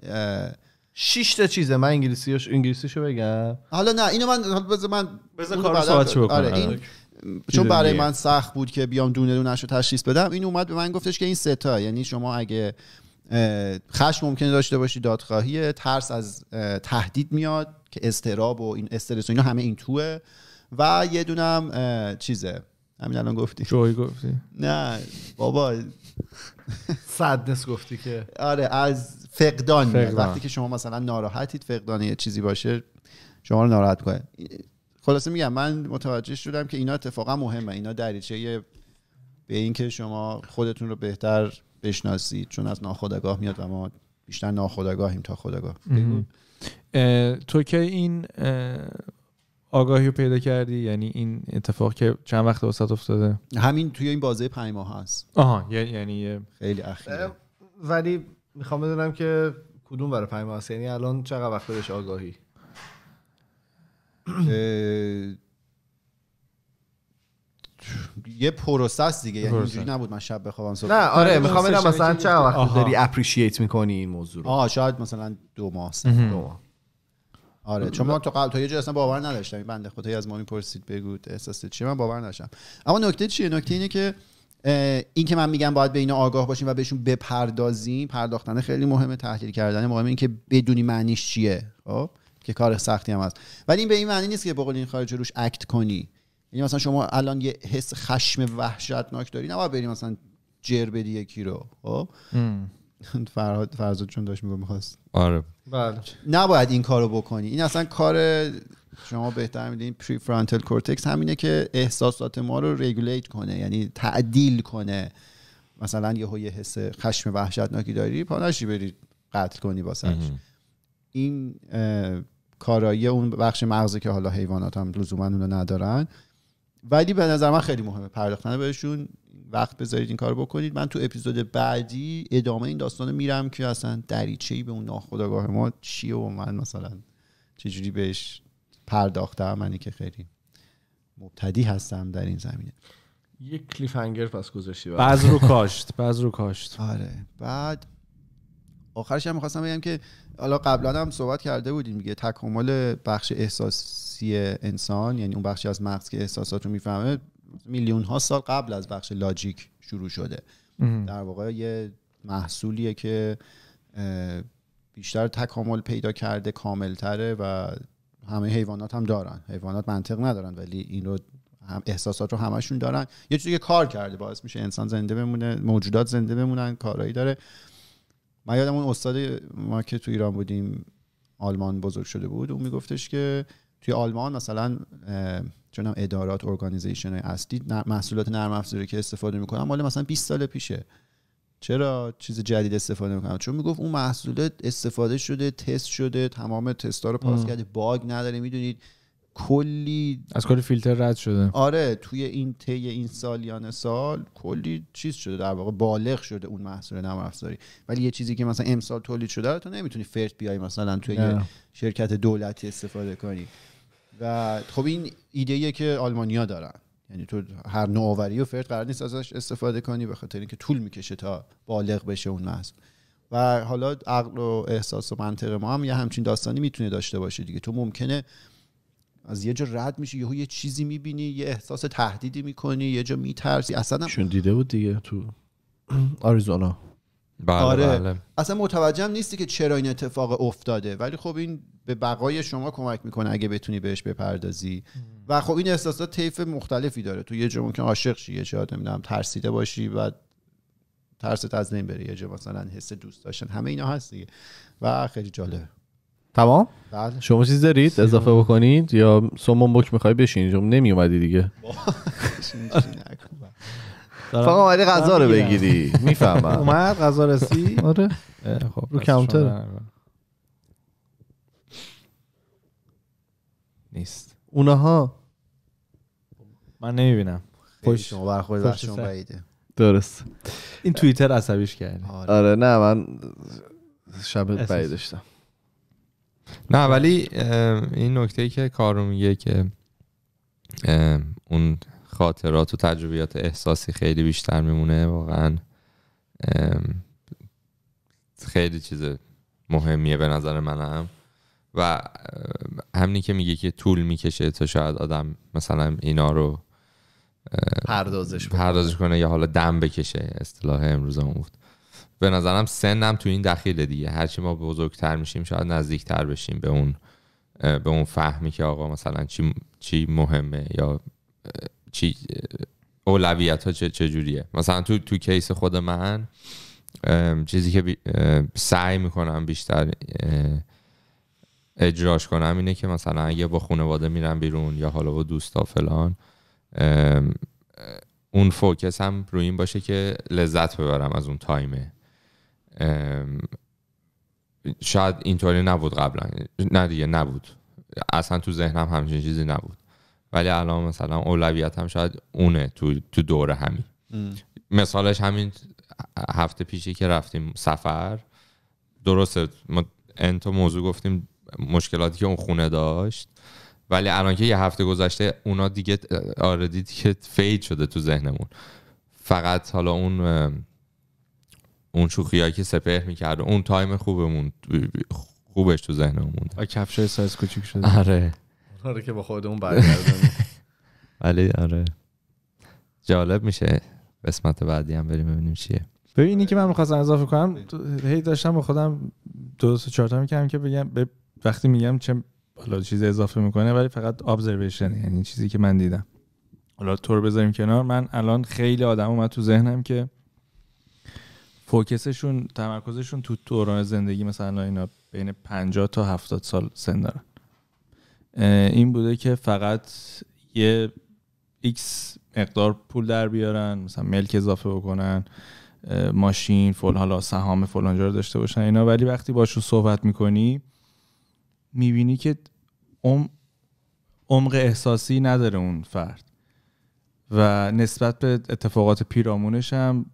شش تا چیزه من انگلیسیش رو بگم حالا نه اینو من بذار من بذار کارو ساعت بکنم آره این چون برای من سخت بود که بیام دونه دونش رو تشخیص بدم این اومد به من گفتش که این سه تا یعنی شما اگه خشم ممکنه داشته باشی دادخواهی ترس از تهدید میاد که استراب و این استرس و اینا همه این توه و یه دونم چیزه همین الان گفتی جوی گفتی نه بابا سادنس گفتی که آره از فقدان, وقتی که شما مثلا ناراحتید فقدان یه چیزی باشه شما رو ناراحت کنه خلاصه میگم من متوجه شدم که اینا اتفاقا مهمه اینا دریچه به اینکه شما خودتون رو بهتر بشناسید چون از ناخودآگاه میاد و ما بیشتر ناخداگاهیم تا خداگاه تو که این آگاهی رو پیدا کردی یعنی این
اتفاق که چند وقت واسط افتاده
همین توی این بازه پنج ماه هست آها یعنی خیلی اخیره ولی میخوام بدونم که کدوم برای پنج ماه
هست یعنی الان چقدر وقت بهش آگاهی
یه پروسه دیگه یعنی اینجوری نبود من شب بخوابم نه آره, آره، میخوام ببینم مثلا چه وقت داری
اپریشییت میکنی این موضوع رو آها
شاید مثلا دو ماه سه دو ماه آره چون من تو قبل تو یه جا اصلا باور نداشتم بنده خدایی از ما میپرسید بگو احساس چیه من باور نداشتم اما نکته چیه نکته اینه که این که من میگم باید به اینا آگاه باشیم و بهشون بپردازیم پرداختن خیلی مهمه تحلیل کردن مهمه این که بدونی معنیش چیه خب که کار سختی هم هست ولی این به این معنی نیست که بقول این خارج روش اکت کنی یعنی مثلا شما الان یه حس خشم وحشتناک داری نباید بری مثلا جر بدی یکی رو خب فرهاد فرزاد چون داشت میگو میخواست آره بله نباید این کارو بکنی این اصلا کار شما بهتر میدین پری فرانتل کورتکس همینه که احساسات ما رو رگولیت کنه یعنی تعدیل کنه مثلا یهو یه حس خشم وحشتناکی داری پاناشی بری قتل کنی واسش این کارایی اون بخش مغزه که حالا حیوانات هم لزوما اونو ندارن ولی به نظر من خیلی مهمه پرداختن بهشون وقت بذارید این کار بکنید من تو اپیزود بعدی ادامه این داستان میرم که اصلا دریچه ای به اون ناخداگاه ما چیه و من مثلا چجوری بهش پرداختم منی که خیلی مبتدی هستم در این زمینه
یک کلیفنگر پس گذاشتی بعض رو
کاشت بعض رو کاشت آره بعد آخرش هم میخواستم بگم که حالا قبلا هم صحبت کرده بودیم میگه تکامل بخش احساس حسی انسان یعنی اون بخشی از مغز که احساسات رو میفهمه میلیون سال قبل از بخش لاجیک شروع شده در واقع یه محصولیه که بیشتر تکامل پیدا کرده کاملتره و همه حیوانات هم دارن حیوانات منطق ندارن ولی این رو احساسات رو همشون دارن یه چیزی کار کرده باعث میشه انسان زنده بمونه موجودات زنده بمونن کارایی داره من یادم اون استاد ما که تو ایران بودیم آلمان بزرگ شده بود اون میگفتش که توی آلمان مثلا چون ادارات ارگانیزیشن اصلی محصولات نرم افزاری که استفاده میکنن مال مثلا 20 سال پیشه چرا چیز جدید استفاده میکنم چون میگفت اون محصول استفاده شده تست شده تمام تستا رو پاس کرده باگ نداره میدونید کلی از کلی
فیلتر رد شده
آره توی این طی این سالیان سال کلی چیز شده در واقع بالغ شده اون محصول نرم افزاری ولی یه چیزی که مثلا امسال تولید شده تو نمیتونی فرت بیای مثلا توی شرکت دولتی استفاده کنی و خب این ایده که آلمانیا دارن یعنی تو هر نوآوری و فرد قرار نیست ازش استفاده کنی به خاطر اینکه طول میکشه تا بالغ بشه اون نصب و حالا عقل و احساس و منطق ما هم یه همچین داستانی میتونه داشته باشه دیگه تو ممکنه از یه جا رد میشه یهو یه چیزی میبینی یه احساس تهدیدی میکنی یه جا میترسی اصلا چون
دیده بود دیگه تو آریزونا بله آره بله.
اصلا متوجهم نیستی که چرا این اتفاق افتاده ولی خب این به بقای شما کمک میکنه اگه بتونی بهش بپردازی و خب این احساسات طیف مختلفی داره تو یه جا ممکن عاشق شی یه جا نمیدونم ترسیده باشی و ترست از نیم بره یه جا مثلا حس دوست داشتن همه اینا هست دیگه و خیلی جالبه
تمام بله. شما چیز دارید اضافه بکنید یا سومون بک میخوای بشین نمی دیگه فقط اومدی غذا رو بگیری میفهمم اومد غذا رسی آره خب رو کانتر
نیست اونها من نمیبینم خوش شما شما درست
این توییتر عصبیش کرد آره. آره. نه من شب بعید داشتم نه ولی این نکته ای که کارو میگه که اون خاطرات و تجربیات احساسی خیلی بیشتر میمونه واقعا خیلی چیز مهمیه به نظر منم و همینی که میگه که طول میکشه تا شاید آدم مثلا اینا رو پردازش پردازش کنه یا حالا دم بکشه اصطلاح امروز هم بود به نظرم سنم تو این دخیله دیگه هرچی ما بزرگتر میشیم شاید نزدیکتر بشیم به اون به اون فهمی که آقا مثلا چی, چی مهمه یا چی اولویت ها چجوریه مثلا تو تو کیس خود من چیزی که سعی میکنم بیشتر اجراش کنم اینه که مثلا اگه با خانواده میرم بیرون یا حالا با دوستا فلان اون فوکس هم روی این باشه که لذت ببرم از اون تایمه شاید اینطوری نبود قبلا نه دیگه نبود اصلا تو ذهنم همچین چیزی نبود ولی الان مثلا اولویت هم شاید اونه تو, تو دوره همین مثالش همین هفته پیشی که رفتیم سفر درسته ما انتا موضوع گفتیم مشکلاتی که اون خونه داشت ولی الان که یه هفته گذشته اونا دیگه آردی که فید شده تو ذهنمون فقط حالا اون اون شوخیایی که سپه میکرد اون تایم خوبمون خوبش تو ذهنمون موند سایز کوچیک شده آره
آره که با خودمون برگردیم
ولی آره جالب میشه قسمت بعدی هم بریم ببینیم چیه
ببینی که من میخواستم اضافه کنم هی داشتم با خودم دو سه چهار تا میکردم که بگم وقتی میگم چه حالا چیز اضافه میکنه ولی فقط ابزرویشن یعنی چیزی که من دیدم حالا تو رو بذاریم کنار من الان خیلی آدم اومد تو ذهنم که فوکسشون تمرکزشون تو دوران زندگی مثلا اینا بین 50 تا 70 سال سن دارن این بوده که فقط یه ایکس مقدار پول در بیارن مثلا ملک اضافه بکنن ماشین فل حالا سهام فلان رو داشته باشن اینا ولی وقتی باشون صحبت میکنی میبینی که ام احساسی نداره اون فرد و نسبت به اتفاقات پیرامونش هم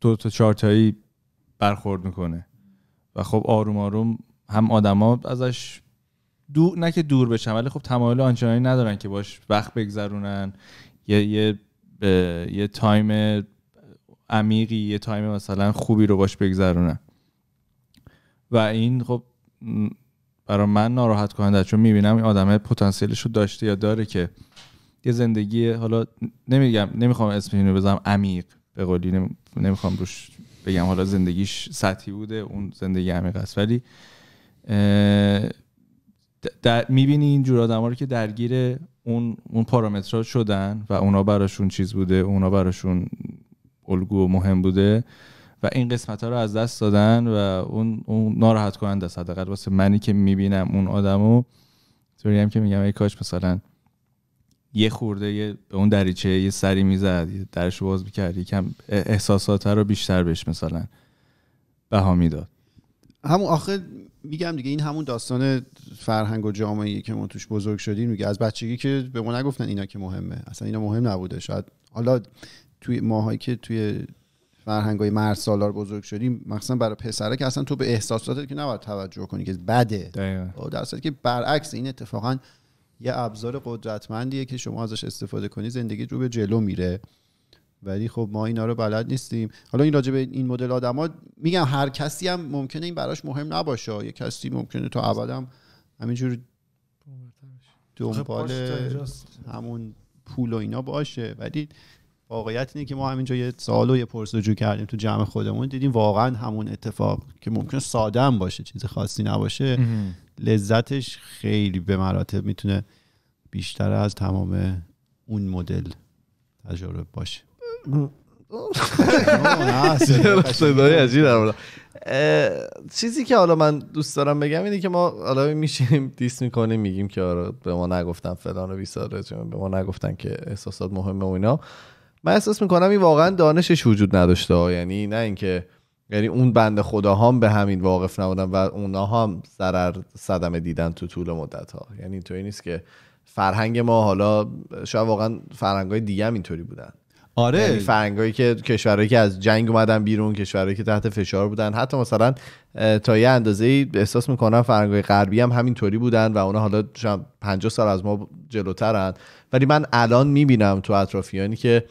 دو تا چارتایی برخورد میکنه و خب آروم آروم هم آدما ازش دو نه که دور بشن ولی خب تمایل آنچنانی ندارن که باش وقت بگذرونن یه یه یه تایم عمیقی یه تایم مثلا خوبی رو باش بگذرونن و این خب برای من ناراحت کننده چون میبینم این آدمه پتانسیلش رو داشته یا داره که یه زندگی حالا نمیگم نمیخوام اسم اینو بزنم عمیق به قولی نمیخوام روش بگم حالا زندگیش سطحی بوده اون زندگی عمیق است ولی در میبینی این جور آدم رو که درگیر اون اون پارامترها شدن و اونا براشون چیز بوده اونا براشون الگو مهم بوده و این قسمت ها رو از دست دادن و اون, اون ناراحت کننده است حداقل واسه منی که میبینم اون آدمو طوری هم که میگم ای کاش مثلا یه
خورده یه
به اون دریچه یه سری میزد درشو باز میکرد یکم احساسات رو بیشتر بهش مثلا بها میداد
همون آخر میگم دیگه این همون داستان فرهنگ و جامعه که ما توش بزرگ شدیم میگه از بچگی که به ما نگفتن اینا که مهمه اصلا اینا مهم نبوده شاید حالا توی ماهایی که توی فرهنگ های مرد سالار بزرگ شدیم مخصوصا برای پسره که اصلا تو به احساساتت که نباید توجه کنی که بده در که برعکس این اتفاقا یه ابزار قدرتمندیه که شما ازش استفاده کنی زندگی رو به جلو میره ولی خب ما اینا رو بلد نیستیم حالا این راجع به این مدل آدما میگم هر کسی هم ممکنه این براش مهم نباشه یه کسی ممکنه تو ابدم همینجور دنبال همون پول و اینا باشه ولی واقعیت اینه که ما همینجا یه سال و یه پرسجو کردیم تو جمع خودمون دیدیم واقعا همون اتفاق که ممکن ساده هم باشه چیز خاصی نباشه لذتش خیلی به مراتب میتونه بیشتر از تمام اون مدل تجربه باشه در
چیزی که حالا من دوست دارم بگم اینه که ما حالا میشیم دیس میکنیم میگیم که آره به ما نگفتن فلان و بیساره به ما نگفتن که احساسات مهمه و اینا من احساس میکنم این واقعا دانشش وجود نداشته یعنی نه اینکه یعنی اون بند خدا هم به همین واقف نبودن و اونا هم ضرر صدمه دیدن تو طول مدت ها یعنی اینطوری نیست که فرهنگ ما حالا شاید واقعا فرهنگ های دیگه هم اینطوری بودن آره یعنی فرنگایی که کشورهایی که از جنگ اومدن بیرون کشورهایی که تحت فشار بودن حتی مثلا تا یه اندازه ای احساس میکنم فرنگای غربی هم همینطوری بودن و اونا حالا 50 سال از ما جلوترن ولی من الان میبینم تو اطرافیانی که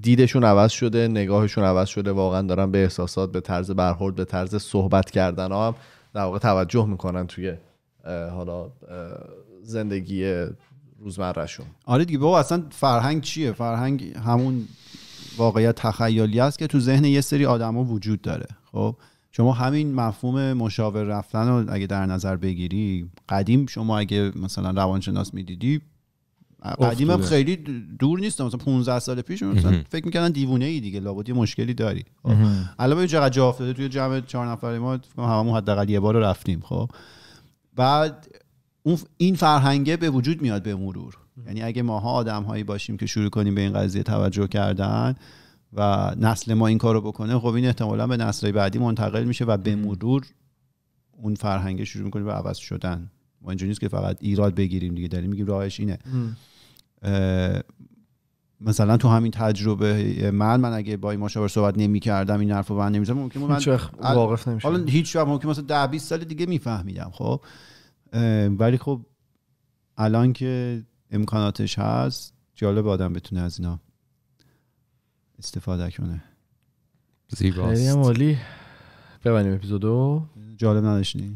دیدشون عوض شده نگاهشون عوض شده واقعا دارن به احساسات به طرز برخورد به طرز صحبت کردن هم در واقع توجه میکنن توی حالا زندگی روزمرهشون
آره دیگه بابا اصلا فرهنگ چیه فرهنگ همون واقعیت تخیلی است که تو ذهن یه سری آدما وجود داره خب شما همین مفهوم مشاور رفتن رو اگه در نظر بگیری قدیم شما اگه مثلا روانشناس میدیدی قدیم هم خیلی دور نیست مثلا 15 سال پیش فکر میکردن دیوونه ای دیگه لابد یه مشکلی داری خب، الان ببین چقدر جا افتاده توی جمع چهار نفره ما هممون حداقل یه بار رفتیم خب بعد اون این فرهنگه به وجود میاد به مرور یعنی اگه ماها آدم هایی باشیم که شروع کنیم به این قضیه توجه کردن و نسل ما این کارو بکنه خب این احتمالا به نسل بعدی منتقل میشه و به مرور اون فرهنگه شروع میکنه به عوض شدن ما اینجوری نیست که فقط ایراد بگیریم دیگه داریم میگیم راهش اینه مثلا تو همین تجربه من من اگه با این مشاور صحبت نمی کردم این حرفو نمی ممکن من حالا هیچ وقت ممکن مثلا 10 20 سال دیگه میفهمیدم خب ولی خب الان که امکاناتش هست جالب آدم بتونه از اینا استفاده کنه زیباست خیلی عالی ببینیم اپیزودو جالب نداشتی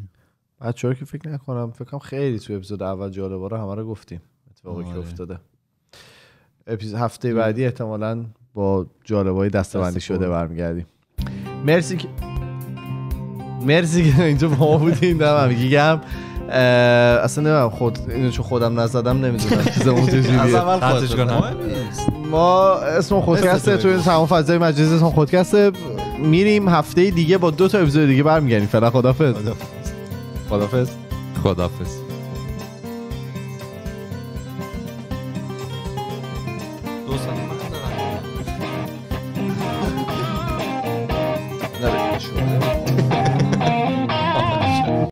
بچه‌ها که
فکر نکنم فکرم خیلی تو اپیزود اول جالب رو همه رو گفتیم اتفاقی که آره. افتاده اپیزود هفته بعدی احتمالا با جالبای دستبندی شده برمیگردیم مرسی که مرسی که اینجا با ما بودین دم هم اصلا خود اینو چون خودم نزدم نمیدونم از اول ما اسم خودکسته تو این تمام فضای مجلس اسم خودکسته میریم هفته دیگه با دو تا اپیزود دیگه برمیگردیم فعلا خدافظ
خدافظ خدافظ